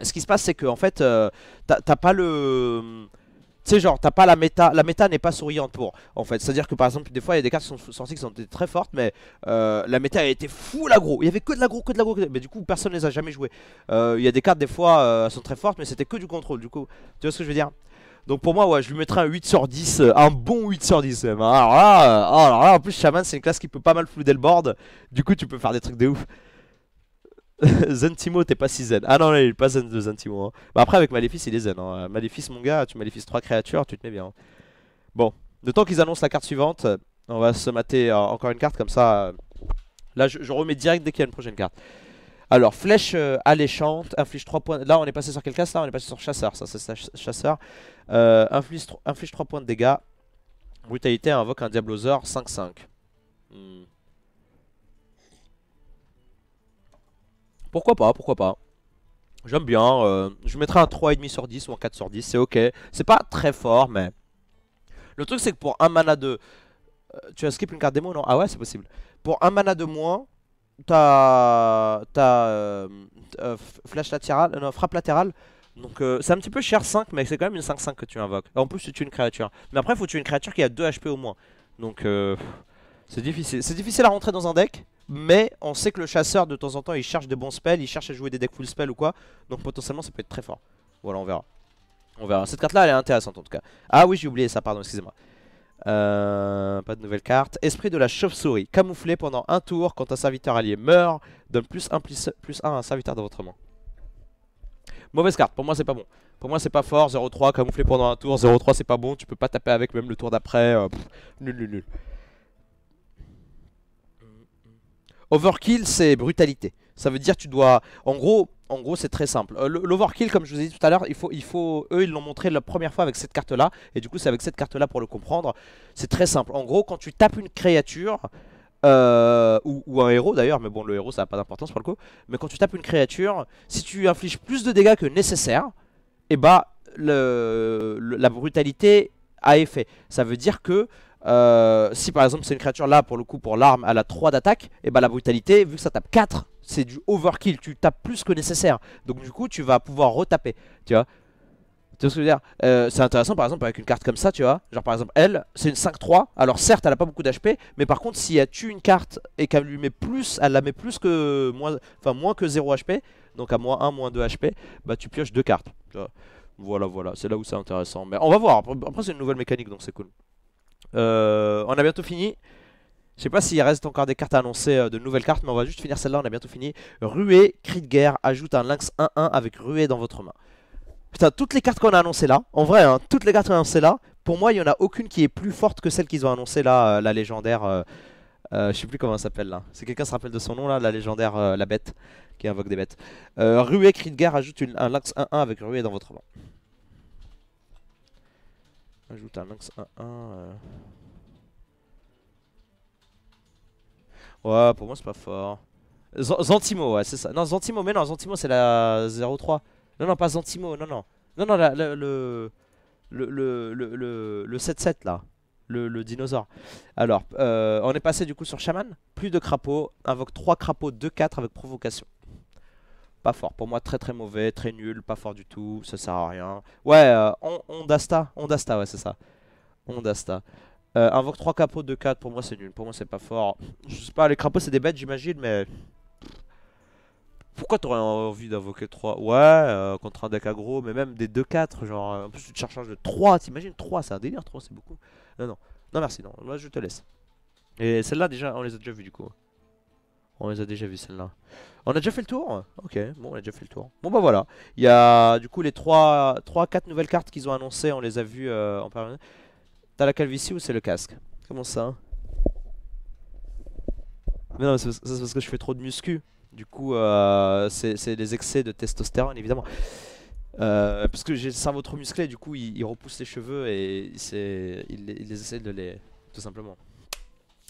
ce qui se passe, c'est que en fait, t'as pas le tu sais, genre, t'as pas la méta. La méta n'est pas souriante pour, en fait. C'est-à-dire que par exemple, des fois, il y a des cartes qui sont sorties qui sont très fortes, mais euh, la méta elle était fou l'agro. Il y avait que de l'agro, que de l'agro. Mais du coup, personne ne les a jamais joué euh, il y a des cartes, des fois, euh, sont très fortes, mais c'était que du contrôle. Du coup, tu vois ce que je veux dire donc pour moi, ouais, je lui mettrais un 8 sur 10, un bon 8 sur 10 même. Alors ah, là, ah, ah, alors là en plus, Shaman, c'est une classe qui peut pas mal flouder le board. Du coup, tu peux faire des trucs de ouf. *laughs* Zen Timo, t'es pas si zen. Ah non, il est pas zen de Zentimo. Timo. Hein. Bah après, avec Maléfice, il est zen. Hein. Euh, Maléfice, mon gars, tu maléfices 3 créatures, tu te mets bien. Hein. Bon, de temps qu'ils annoncent la carte suivante, euh, on va se mater euh, encore une carte comme ça. Là, je, remets direct dès qu'il y a une prochaine carte. Alors, flèche alléchante, inflige 3 points. Là, on est passé sur quel casse Là, on est passé sur chasseur. Ça, c'est chasseur. inflige, 3 points de dégâts. Brutalité invoque un Diablosaur 5-5. Pourquoi pas, pourquoi pas. J'aime bien, euh, je mettrai un 3,5 sur 10 ou un 4 sur 10, c'est ok. C'est pas très fort, mais... Le truc, c'est que pour un mana de... Euh, tu as skip une carte démo, non Ah ouais, c'est possible. Pour un mana de moins, t'as... T'as... Euh, flash latérale, non, frappe latérale. Donc c'est un petit peu cher 5 mais c'est quand même une 5-5 que tu invoques. En plus tu tues une créature. Mais après il faut tuer une créature qui a 2 HP au moins. Donc c'est difficile. C'est difficile à rentrer dans un deck, mais on sait que le chasseur de temps en temps il cherche des bons spells, il cherche à jouer des decks full spell ou quoi. Donc potentiellement ça peut être très fort. Voilà, on verra. On verra. Cette carte là elle est intéressante en tout cas. Ah oui, j'ai oublié ça, pardon, excusez-moi. Euh, pas de nouvelle carte. Esprit de la chauve-souris. Camouflé pendant un tour quand un serviteur allié meurt, donne plus 1 plus, à un serviteur dans votre main. Mauvaise carte, pour moi c'est pas bon. Pour moi c'est pas fort, 0-3, camouflé pendant un tour, 0-3 c'est pas bon, tu peux pas taper avec même le tour d'après, euh, nul nul nul. Overkill, c'est brutalité. Ça veut dire tu dois... En gros, en gros c'est très simple. Euh, l'overkill, comme je vous ai dit tout à l'heure, il faut, il faut, eux, ils l'ont montré la première fois avec cette carte-là. Et du coup, c'est avec cette carte-là pour le comprendre. C'est très simple. En gros, quand tu tapes une créature... Euh, ou, un héros d'ailleurs, mais bon le héros ça n'a pas d'importance pour le coup Mais quand tu tapes une créature, si tu infliges plus de dégâts que nécessaire Et eh bah la brutalité a effet Ça veut dire que euh, si par exemple c'est une créature là pour le coup pour l'arme elle a 3 d'attaque et eh bah ben, la brutalité vu que ça tape 4 c'est du overkill tu tapes plus que nécessaire donc du coup tu vas pouvoir retaper tu vois tu ce que je veux dire euh, C'est intéressant par exemple avec une carte comme ça, tu vois. Genre par exemple, elle, c'est une 5-3. Alors certes, elle a pas beaucoup d'HP, mais par contre, si elle tue une carte et qu'elle lui met plus, elle la met plus que moins, enfin moins que 0 HP, donc à moins 1, moins 2 HP, bah tu pioches deux cartes. Voilà, voilà, c'est là où c'est intéressant. Mais on va voir. Après, c'est une nouvelle mécanique, donc c'est cool. Euh, on a bientôt fini. Je sais pas s'il reste encore des cartes à annoncer, euh, de nouvelles cartes, mais on va juste finir celle-là, on a bientôt fini. Ruée, cri de guerre, ajoute un lynx 1-1 avec ruée dans votre main. Putain, toutes les cartes qu'on a annoncées là, en vrai, hein, toutes les cartes qu'on a annoncées là, pour moi, il n'y en a aucune qui est plus forte que celle qu'ils ont annoncée là, euh, la légendaire... je sais plus comment elle s'appelle là. Si quelqu'un se rappelle de son nom là, la légendaire, la bête, qui invoque des bêtes. ruée, cri de guerre, ajoute un lynx 1-1 avec ruée dans votre main. Ajoute un max 1-1. Euh. Ouais, pour moi c'est pas fort. Zantimo, ouais, c'est ça. Non, Zantimo, mais non, Zantimo c'est la 0-3. Non, non, pas Zantimo, non, non. Non, non, la, le 7-7 le, le, le, là. Le, dinosaure. Alors, euh, on est passé du coup sur Shaman. Plus de crapauds. Invoque 3 crapauds, 2-4 avec provocation. Pas fort. Pour moi, très très mauvais, très nul, pas fort du tout, ça sert à rien. Ouais, dasta, euh, on, Ondasta, Ondasta, ouais, c'est ça. Ondasta. dasta. Euh, invoque 3 capots, de 4, pour moi c'est nul, pour moi c'est pas fort. Je sais pas, les crapauds c'est des bêtes j'imagine, mais... Pourquoi t'aurais envie d'invoquer 3 Ouais, euh, contre un deck aggro, mais même des 2-4, genre... En plus tu te charges de 3, t'imagines 3, c'est un délire 3, c'est beaucoup. Non, non, non merci, non, moi je te laisse. Et celle-là déjà, on les a déjà vues du coup. On les a déjà vus celle-là. On a déjà fait le tour Ok, bon, on a déjà fait le tour. Bon, bah voilà. Il y a du coup les 3-4 nouvelles cartes qu'ils ont annoncées. On les a vues euh, en parlant. T'as la calvitie ou c'est le casque Comment ça Mais non, c'est parce que je fais trop de muscu. Du coup, euh, c'est des excès de testostérone, évidemment. Euh, parce que j'ai le cerveau trop musclé, du coup, il, repousse les cheveux et il, il, les essaie de les. Tout simplement.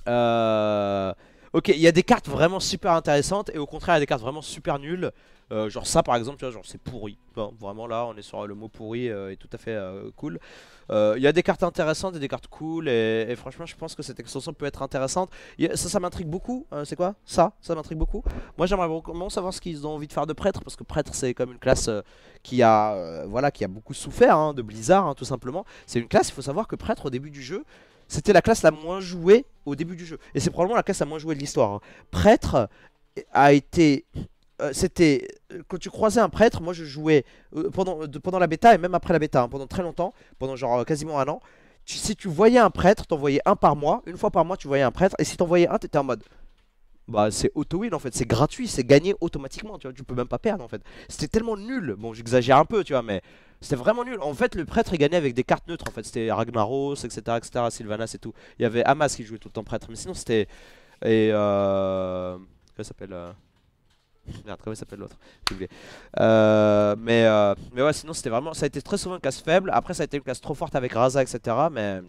Euh. Ok, il y a des cartes vraiment super intéressantes et au contraire, il y a des cartes vraiment super nulles. Euh, genre ça par exemple, genre c'est pourri. vraiment là, on est sur le mot pourri et euh, est tout à fait euh, cool. Il y a des cartes intéressantes et des cartes cool et, franchement, je pense que cette extension peut être intéressante. ça, ça m'intrigue beaucoup. Hein, c'est quoi Ça, ça m'intrigue beaucoup. Moi, j'aimerais vraiment savoir ce qu'ils ont envie de faire de prêtre parce que prêtre, c'est comme une classe qui a, voilà, qui a beaucoup souffert hein, de Blizzard, hein, tout simplement. C'est une classe. Il faut savoir que prêtre au début du jeu, c'était la classe la moins jouée au début du jeu. Et c'est probablement la classe la moins jouée de l'histoire. Hein. Prêtre euh, a été euh, c'était euh, quand tu croisais un prêtre, moi je jouais pendant, pendant la bêta et même après la bêta, hein, pendant très longtemps, pendant genre quasiment un an. si tu voyais un prêtre, t'en voyais un par mois, une fois par mois tu voyais un prêtre, et si t'en voyais un, t'étais en mode bah c'est auto-win en fait, c'est gratuit, c'est gagné automatiquement, tu vois, tu peux même pas perdre en fait. C'était tellement nul, bon j'exagère un peu, tu vois, mais c'était vraiment nul. En fait, le prêtre il gagnait avec des cartes neutres. En fait, c'était Ragnaros, etc., etc., Sylvanas et tout. Il y avait Amas qui jouait tout le temps prêtre. Mais sinon, c'était. Et. Euh... Comment s'appelle euh, Merde, comment s'appelle l'autre J'ai oublié. Euh, mais, euh, mais ouais, sinon, c'était vraiment. Ça a été très souvent une casse faible. Après, ça a été une casse trop forte avec Raza, etc. Mais.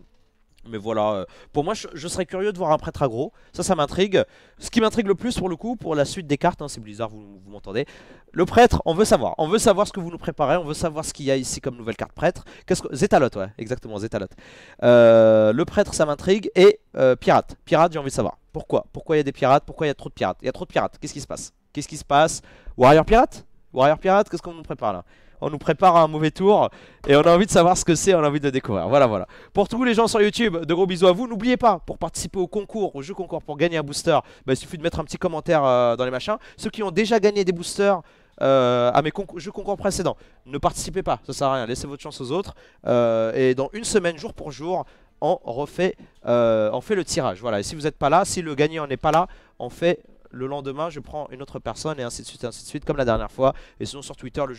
Mais voilà, euh, pour moi, je, serais curieux de voir un prêtre aggro. Ça, ça m'intrigue. Ce qui m'intrigue le plus, pour le coup, pour la suite des cartes, hein, c'est Blizzard, vous, m'entendez. Le prêtre, on veut savoir. On veut savoir ce que vous nous préparez. On veut savoir ce qu'il y a ici comme nouvelle carte prêtre. Qu'est-ce que... Zetalot, ouais, exactement, Zetalot euh, le prêtre, ça m'intrigue. Et euh, pirate. Pirate, j'ai envie de savoir. Pourquoi Pourquoi il y a des pirates Pourquoi il y a trop de pirates Il y a trop de pirates. Qu'est-ce qui se passe Qu'est-ce qui se passe Warrior pirate Warrior pirate Qu'est-ce qu'on nous prépare là on nous prépare un mauvais tour et on a envie de savoir ce que c'est, on a envie de découvrir. Voilà, voilà. Pour tous les gens sur YouTube, de gros bisous à vous. N'oubliez pas, pour participer au concours, au jeu concours, pour gagner un booster, bah, il suffit de mettre un petit commentaire euh, dans les machins. Ceux qui ont déjà gagné des boosters, euh, à mes jeux concours précédents. Ne participez pas, ça sert à rien, laissez votre chance aux autres. Euh, et dans une semaine, jour pour jour, on refait, on fait le tirage. Voilà. Et si vous n'êtes pas là, si le gagnant n'est pas là, on fait le lendemain, je prends une autre personne et ainsi de suite, ainsi de suite, comme la dernière fois. Et sinon sur Twitter, le